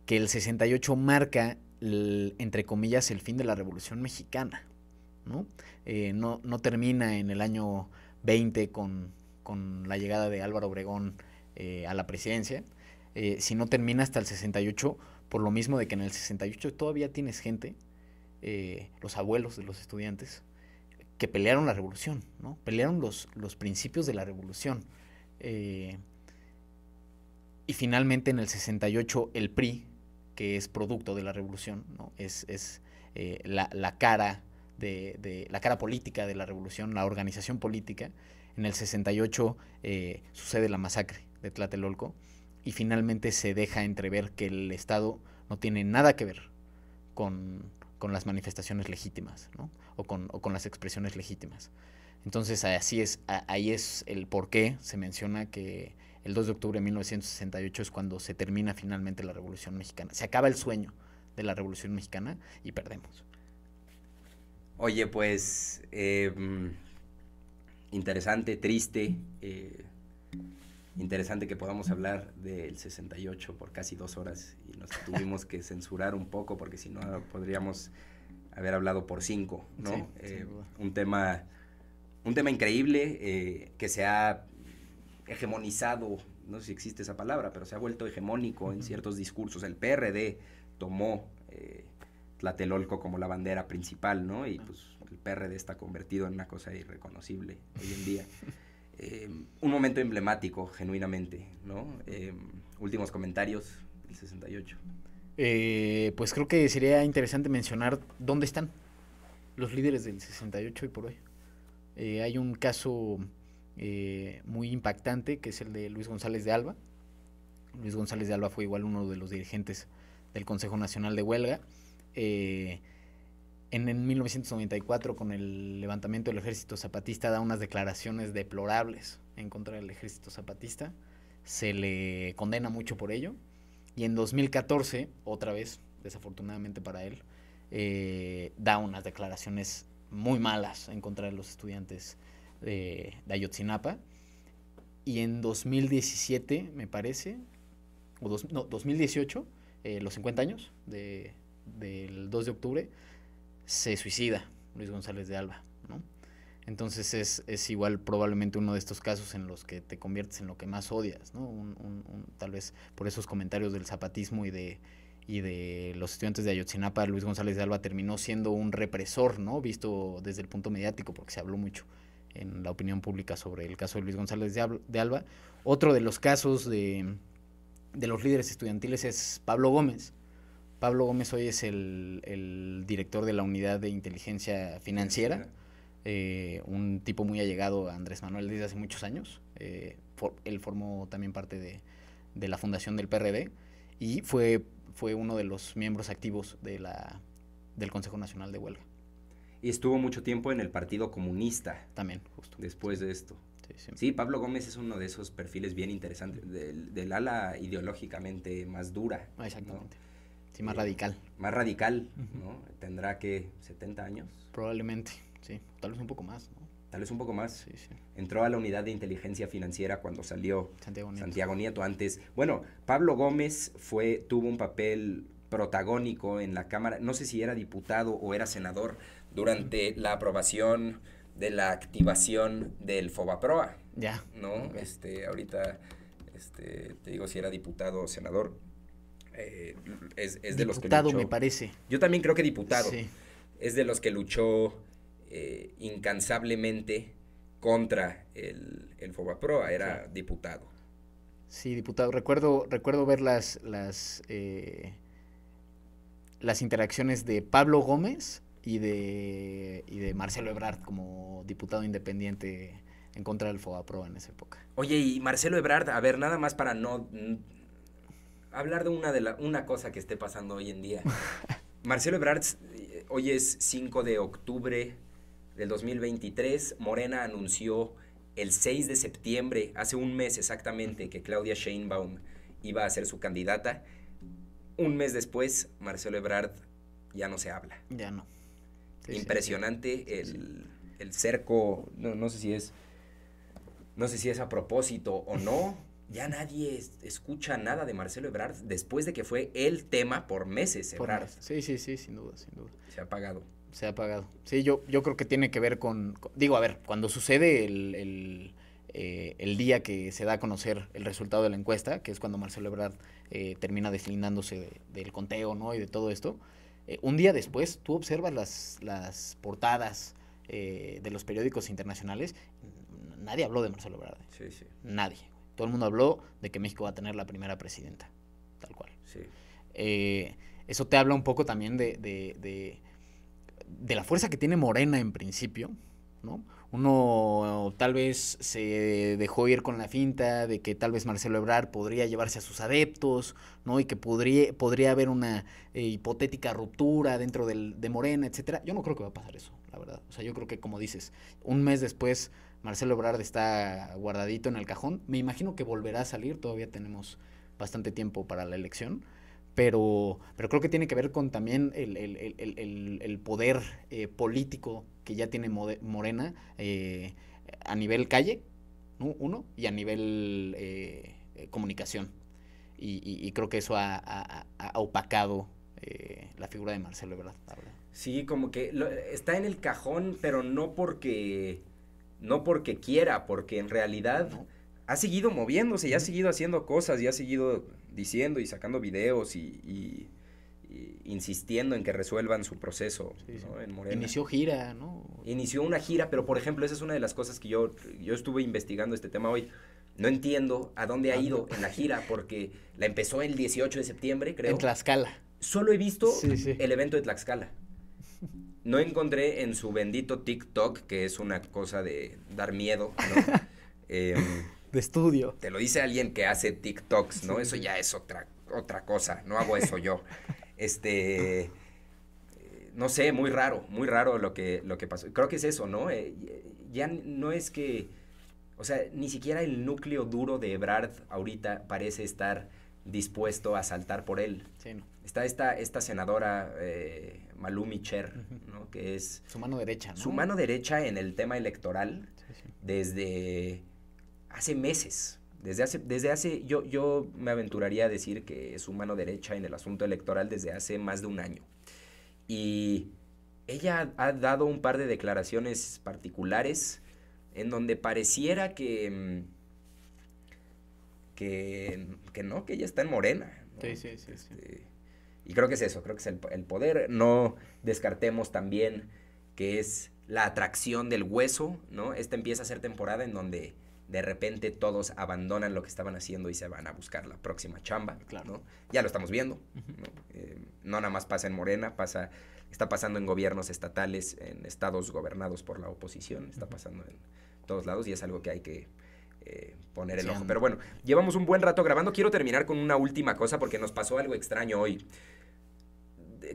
que el 68 marca, entre comillas, el fin de la Revolución Mexicana. ¿no? Eh, no, no termina en el año 20 con, con la llegada de Álvaro Obregón eh, a la presidencia, eh, si no termina hasta el 68, por lo mismo de que en el 68 todavía tienes gente, eh, los abuelos de los estudiantes, que pelearon la revolución, ¿no? pelearon los, principios de la revolución. y finalmente en el 68 el PRI, que es producto de la revolución, es, la, cara de, la cara política de la revolución, la organización política, en el 68 eh, sucede la masacre de Tlatelolco y finalmente se deja entrever que el Estado no tiene nada que ver con, las manifestaciones legítimas ¿no? o, con, las expresiones legítimas. Entonces así es, ahí es el por qué se menciona que el 2 de octubre de 1968 es cuando se termina finalmente la Revolución Mexicana. Se acaba el sueño de la Revolución Mexicana y perdemos. Oye, pues em, interesante, triste, eh, interesante que podamos hablar del 68 por casi dos horas y nos *laughs* tuvimos que censurar un poco porque si no podríamos haber hablado por cinco, ¿no? Eh, un tema un tema increíble eh, que se ha hegemonizado, no sé si existe esa palabra, pero se ha vuelto hegemónico en ciertos discursos. El PRD tomó eh, Tlatelolco como la bandera principal, ¿no? Y ah. pues el PRD está convertido en una cosa irreconocible hoy en día. *laughs* Eh, un momento emblemático, genuinamente, ¿no? Eh, últimos comentarios el 68. Eh, pues creo que sería interesante mencionar dónde están los líderes del 68 y por hoy. hay un caso muy impactante que es el de Luis González de Alba. Luis González de Alba fue igual uno de los dirigentes del Consejo Nacional de Huelga en, 1994 con el levantamiento del ejército zapatista da unas declaraciones deplorables en contra del ejército zapatista, se le condena mucho por ello, y en 2014, otra vez, desafortunadamente para él, eh, da unas declaraciones muy malas en contra de los estudiantes eh, de, Ayotzinapa. Y en 2017, me parece, o no, 2018, eh, los 50 años del 2 de octubre, se suicida Luis González de Alba, ¿no? Entonces es, igual probablemente uno de estos casos en los que te conviertes en lo que más odias, ¿no? tal vez por esos comentarios del zapatismo y de, y de los estudiantes de Ayotzinapa, Luis González de Alba terminó siendo un represor, ¿no? Visto desde el punto mediático, porque se habló mucho en la opinión pública sobre el caso de Luis González de Alba. Otro de los casos de los líderes estudiantiles es Pablo Gómez, Pablo Gómez hoy es el, director de la unidad de inteligencia financiera, eh, un tipo muy allegado a Andrés Manuel desde hace muchos años. Eh, él formó también parte de, la fundación del PRD y fue, uno de los miembros activos de la, del Consejo Nacional de Huelga. Y estuvo mucho tiempo en el Partido Comunista. También, justo. Después de esto. Sí, Pablo Gómez es uno de esos perfiles bien interesantes, del, ala ideológicamente más dura. Exactamente. Sí, más eh, radical. Más radical, ¿no? Tendrá que 70 años. Probablemente, sí. Tal vez un poco más, ¿no? Tal vez un poco más. Sí, sí. Entró a la unidad de inteligencia financiera cuando salió Santiago Nieto. Santiago antes. Bueno, Pablo Gómez fue, tuvo un papel protagónico en la Cámara, no sé si era diputado o era senador, durante la aprobación de la activación del FOBAPROA. Ya. ¿No? Este, ahorita, este, te digo si era diputado o senador. Eh, es, es de los que luchó. me parece. Yo también creo que diputado. Sí. Es de los que luchó eh, incansablemente contra el, el Fobaproa, era diputado. Sí, diputado. Recuerdo, recuerdo ver las, eh, las, interacciones de Pablo Gómez y de, y de Marcelo Ebrard como diputado independiente en contra del Fobaproa en esa época. Oye, y Marcelo Ebrard, a ver, nada más para no hablar de una, de la, una cosa que esté pasando hoy en día. *laughs* Marcelo Ebrard, eh, hoy es 5 de octubre del 2023. Morena anunció el 6 de septiembre, hace un mes exactamente, que Claudia Sheinbaum iba a ser su candidata. Un mes después, Marcelo Ebrard ya no se habla. Ya no. Impresionante El, cerco, no, sé si es, no sé si es a propósito o no, ya nadie escucha nada de Marcelo Ebrard después de que fue el tema por meses, Ebrard. Sí, sí, sí, sin duda, sin duda. Se ha apagado. Se ha apagado. Sí, yo, yo creo que tiene que ver con, digo, a ver, cuando sucede eh, el, día que se da a conocer el resultado de la encuesta, que es cuando Marcelo Ebrard eh, termina deslindándose del conteo, ¿no? Y de todo esto. Eh, un día después, tú observas las, las portadas de los periódicos internacionales, nadie habló de Marcelo Ebrard. Sí, sí. Nadie todo el mundo habló de que México va a tener la primera presidenta, tal cual. Eh, eso te habla un poco también de, de, de, la fuerza que tiene Morena en principio, ¿no? Uno tal vez se dejó ir con la finta de que tal vez Marcelo Ebrard podría llevarse a sus adeptos, ¿no? Y que podría, podría haber una eh, hipotética ruptura dentro del, de Morena, etcétera. Yo no creo que va a pasar eso, la verdad. O sea, yo creo que, como dices, un mes después Marcelo Ebrard está guardadito en el cajón. Me imagino que volverá a salir, todavía tenemos bastante tiempo para la elección. Pero, pero creo que tiene que ver con también el, poder eh, político que ya tiene Morena eh, a nivel calle, uno, y a nivel eh, comunicación. Y, creo que eso ha, opacado la figura de Marcelo Ebrard. Sí, como que está en el cajón, pero no porque no porque quiera, porque en realidad ha seguido moviéndose y ha seguido haciendo cosas y ha seguido diciendo y sacando videos y, insistiendo en que resuelvan su proceso ¿no? en Inició gira, ¿no? Inició una gira, pero por ejemplo, esa es una de las cosas que yo, yo estuve investigando este tema hoy. No entiendo a dónde ha ah, ido en la gira, porque la empezó el 18 de septiembre, creo. En Tlaxcala. Solo he visto el evento de Tlaxcala no encontré en su bendito TikTok, que es una cosa de dar miedo, ¿no? *laughs* Em, de estudio. Te lo dice alguien que hace TikToks, ¿no? Eso ya es otra, otra cosa, no hago eso yo. *laughs* Este, no sé, muy raro, muy raro lo que, lo que pasó. Creo que es eso, ¿no? Eh, ya no es que, o sea, ni siquiera el núcleo duro de Ebrard ahorita parece estar dispuesto a saltar por él. Sí, Está esta, senadora... Eh, Malumi Cher, ¿no? que es... Su mano derecha. ¿no? Su mano derecha en el tema electoral desde hace meses. Desde hace, desde hace yo, yo me aventuraría a decir que es su mano derecha en el asunto electoral desde hace más de un año. Y ella ha dado un par de declaraciones particulares en donde pareciera que, que, que no, que ella está en morena. Sí, sí, sí. Este, y creo que es eso, creo que es el, poder. No descartemos también que es la atracción del hueso, ¿no? Esta empieza a ser temporada en donde de repente todos abandonan lo que estaban haciendo y se van a buscar la próxima chamba, claro. ¿no? Ya lo estamos viendo, ¿no? Eh, ¿no? nada más pasa en Morena, pasa, está pasando en gobiernos estatales, en estados gobernados por la oposición, está pasando en todos lados y es algo que hay que eh, poner el ojo. Pero bueno, llevamos un buen rato grabando. Quiero terminar con una última cosa porque nos pasó algo extraño hoy.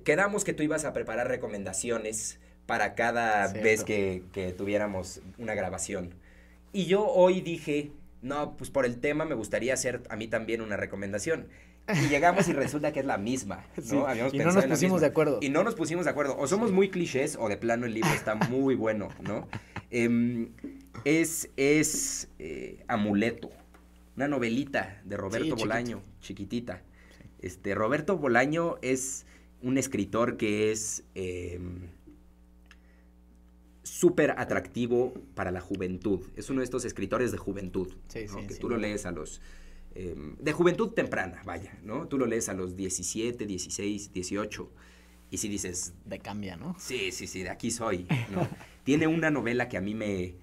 Quedamos que tú ibas a preparar recomendaciones para cada vez que, que, tuviéramos una grabación. Y yo hoy dije, no, pues por el tema me gustaría hacer a mí también una recomendación. Y llegamos y resulta que es la misma, ¿no? *laughs* y no nos pusimos de acuerdo. Y no nos pusimos de acuerdo. O somos muy clichés o de plano el libro está muy bueno, ¿no? Em, es es eh, Amuleto, una novelita de Roberto Bolaño, chiquitita. Este, Roberto Bolaño es un escritor que es em, súper atractivo para la juventud. Es uno de estos escritores de juventud, ¿no? que tú lo lees a los Em, de juventud temprana, vaya, ¿no? Tú lo lees a los 17, 16, 18 y si dices... De cambia, ¿no? Sí, sí, sí, de aquí soy, *laughs* tiene una novela que a mí me...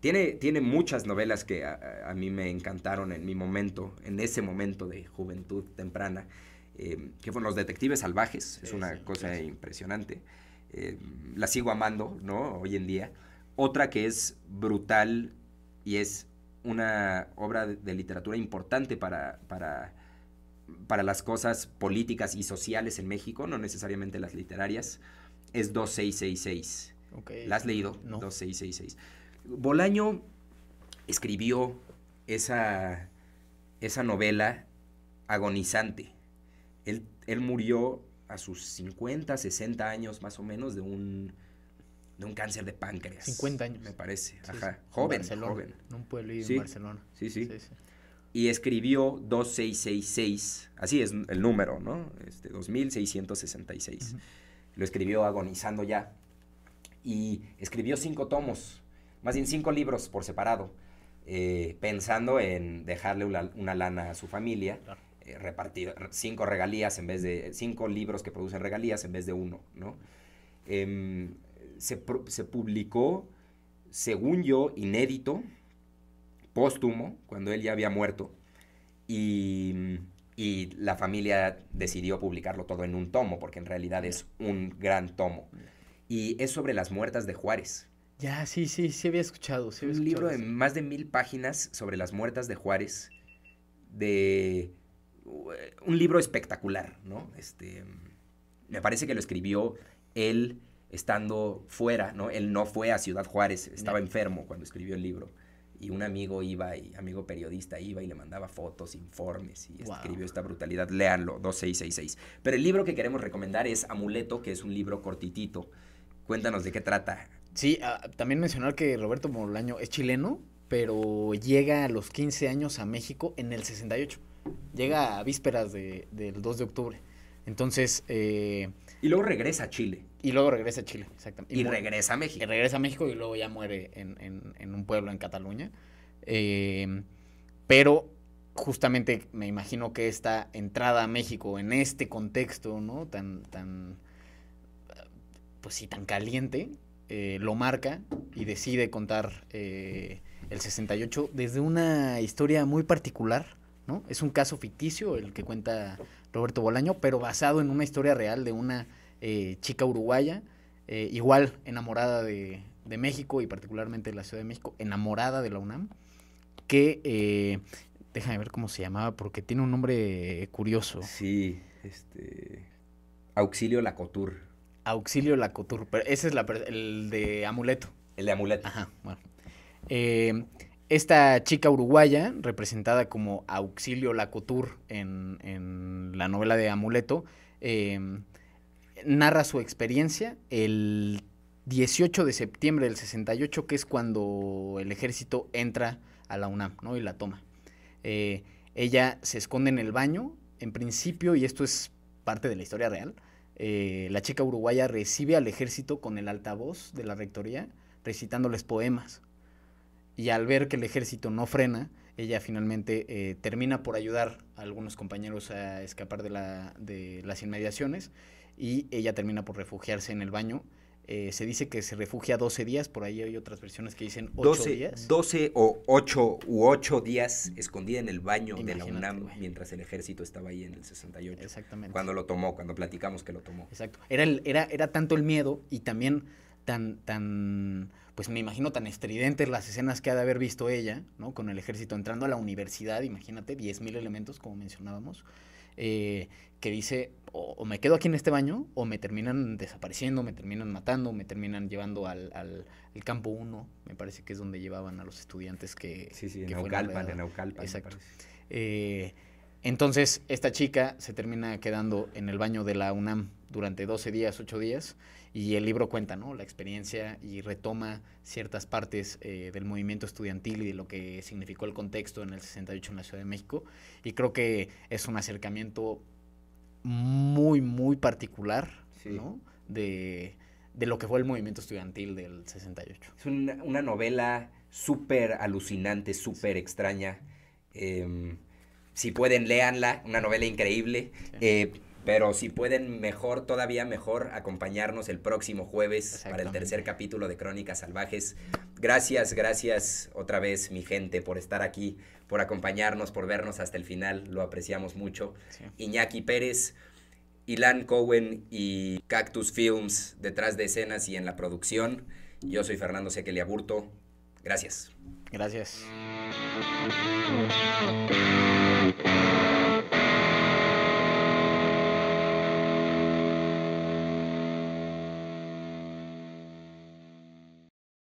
Tiene, tiene muchas novelas que a, mí me encantaron en mi momento, en ese momento de juventud temprana, em, que fueron Los Detectives Salvajes, es una cosa impresionante. Em, la sigo amando, ¿no? Hoy en día. Otra que es brutal y es una obra de, literatura importante para, para, para, las cosas políticas y sociales en México, no necesariamente las literarias, es 2666. ¿La has leído? No. 2666. Bolaño escribió esa, esa novela agonizante. él murió a sus 50, 60 años más o menos de un de un cáncer de páncreas. 50 años. Me parece, ajá. Joven, joven. En un pueblo y en Barcelona. Sí, sí. Y escribió 2666, así es el número, ¿no? Este, 2666. Lo escribió agonizando ya. Y escribió cinco tomos, más bien cinco libros por separado, eh, pensando en dejarle una, lana a su familia. Eh, repartir cinco regalías en vez de cinco libros que producen regalías en vez de uno, ¿no? Eh, se, publicó, según yo, inédito, póstumo, cuando él ya había muerto, y, la familia decidió publicarlo todo en un tomo, porque en realidad es un gran tomo. Y es sobre las muertas de Juárez. Ya, sí, sí, sí había escuchado. Sí un libro de más de mil páginas sobre las muertas de Juárez, de un libro espectacular, ¿no? Este, me parece que lo escribió él estando fuera, ¿no? Él no fue a Ciudad Juárez, estaba enfermo cuando escribió el libro. Y un amigo iba, y amigo periodista iba y le mandaba fotos, informes, y escribió esta brutalidad. Léanlo, 2666. Pero el libro que queremos recomendar es Amuleto, que es un libro cortitito. Cuéntanos de qué trata. Sí, ah, también mencionar que Roberto Morlaño es chileno, pero llega a los 15 años a México en el 68. Llega a vísperas del 2 de octubre. Entonces... Eh, y luego regresa a Chile. Y luego regresa a Chile, exactamente. Y, regresa a México. Y regresa a México y luego ya muere en, un pueblo en Cataluña. Em, pero justamente me imagino que esta entrada a México en este contexto, ¿no? Tan, tan, pues sí, tan caliente, eh, lo marca y decide contar eh, el 68 desde una historia muy particular, ¿no? Es un caso ficticio el que cuenta Roberto Bolaño, pero basado en una historia real de una eh, chica uruguaya, eh, igual enamorada de, México y particularmente de la Ciudad de México, enamorada de la UNAM, que, eh, déjame ver cómo se llamaba, porque tiene un nombre curioso. Sí, este... Auxilio Lacotur. Auxilio Lacotur, pero ese es la, el de Amuleto. El de Amuleto. Ajá, bueno. esta chica uruguaya, representada como Auxilio Lacoutur en, en la novela de Amuleto, eh, narra su experiencia el 18 de septiembre del 68, que es cuando el ejército entra a la UNAM ¿no? y la toma. Eh, ella se esconde en el baño, en principio, y esto es parte de la historia real, eh, la chica uruguaya recibe al ejército con el altavoz de la rectoría recitándoles poemas. Y al ver que el ejército no frena, ella finalmente eh, termina por ayudar a algunos compañeros a escapar de, la, de las inmediaciones y ella termina por refugiarse en el baño. Eh, se dice que se refugia 12 días, por ahí hay otras versiones que dicen 8 12, días. 12 o 8 u días escondida en el baño de la UNAM mientras el ejército estaba ahí en el 68. Exactamente. Cuando lo tomó, cuando platicamos que lo tomó. Exacto. Era, era, era tanto el miedo y también tan, tan, pues me imagino tan estridentes las escenas que ha de haber visto ella, ¿no? Con el ejército entrando a la universidad, imagínate, 10.000 elementos, como mencionábamos. Eh, que dice, o, me quedo aquí en este baño, o me terminan desapareciendo, me terminan matando, me terminan llevando al, campo 1, me parece que es donde llevaban a los estudiantes que... Sí, sí, en Naucalpan, en Naucalpan. Exacto. Eh, entonces, esta chica se termina quedando en el baño de la UNAM durante 12 días, 8 días, y el libro cuenta, ¿no? La experiencia y retoma ciertas partes eh, del movimiento estudiantil y de lo que significó el contexto en el 68 en la Ciudad de México. Y creo que es un acercamiento muy, muy particular, De, lo que fue el movimiento estudiantil del 68. Es una, novela súper alucinante, súper extraña. Em, si pueden, léanla, una novela increíble. Eh, pero si pueden, mejor, todavía mejor, acompañarnos el próximo jueves para el tercer capítulo de Crónicas Salvajes. Gracias, gracias otra vez, mi gente, por estar aquí por acompañarnos, por vernos hasta el final, lo apreciamos mucho. Iñaki Pérez, Ilan Cohen y Cactus Films detrás de escenas y en la producción. Yo soy Fernando Sequelia Burto. Gracias. Gracias.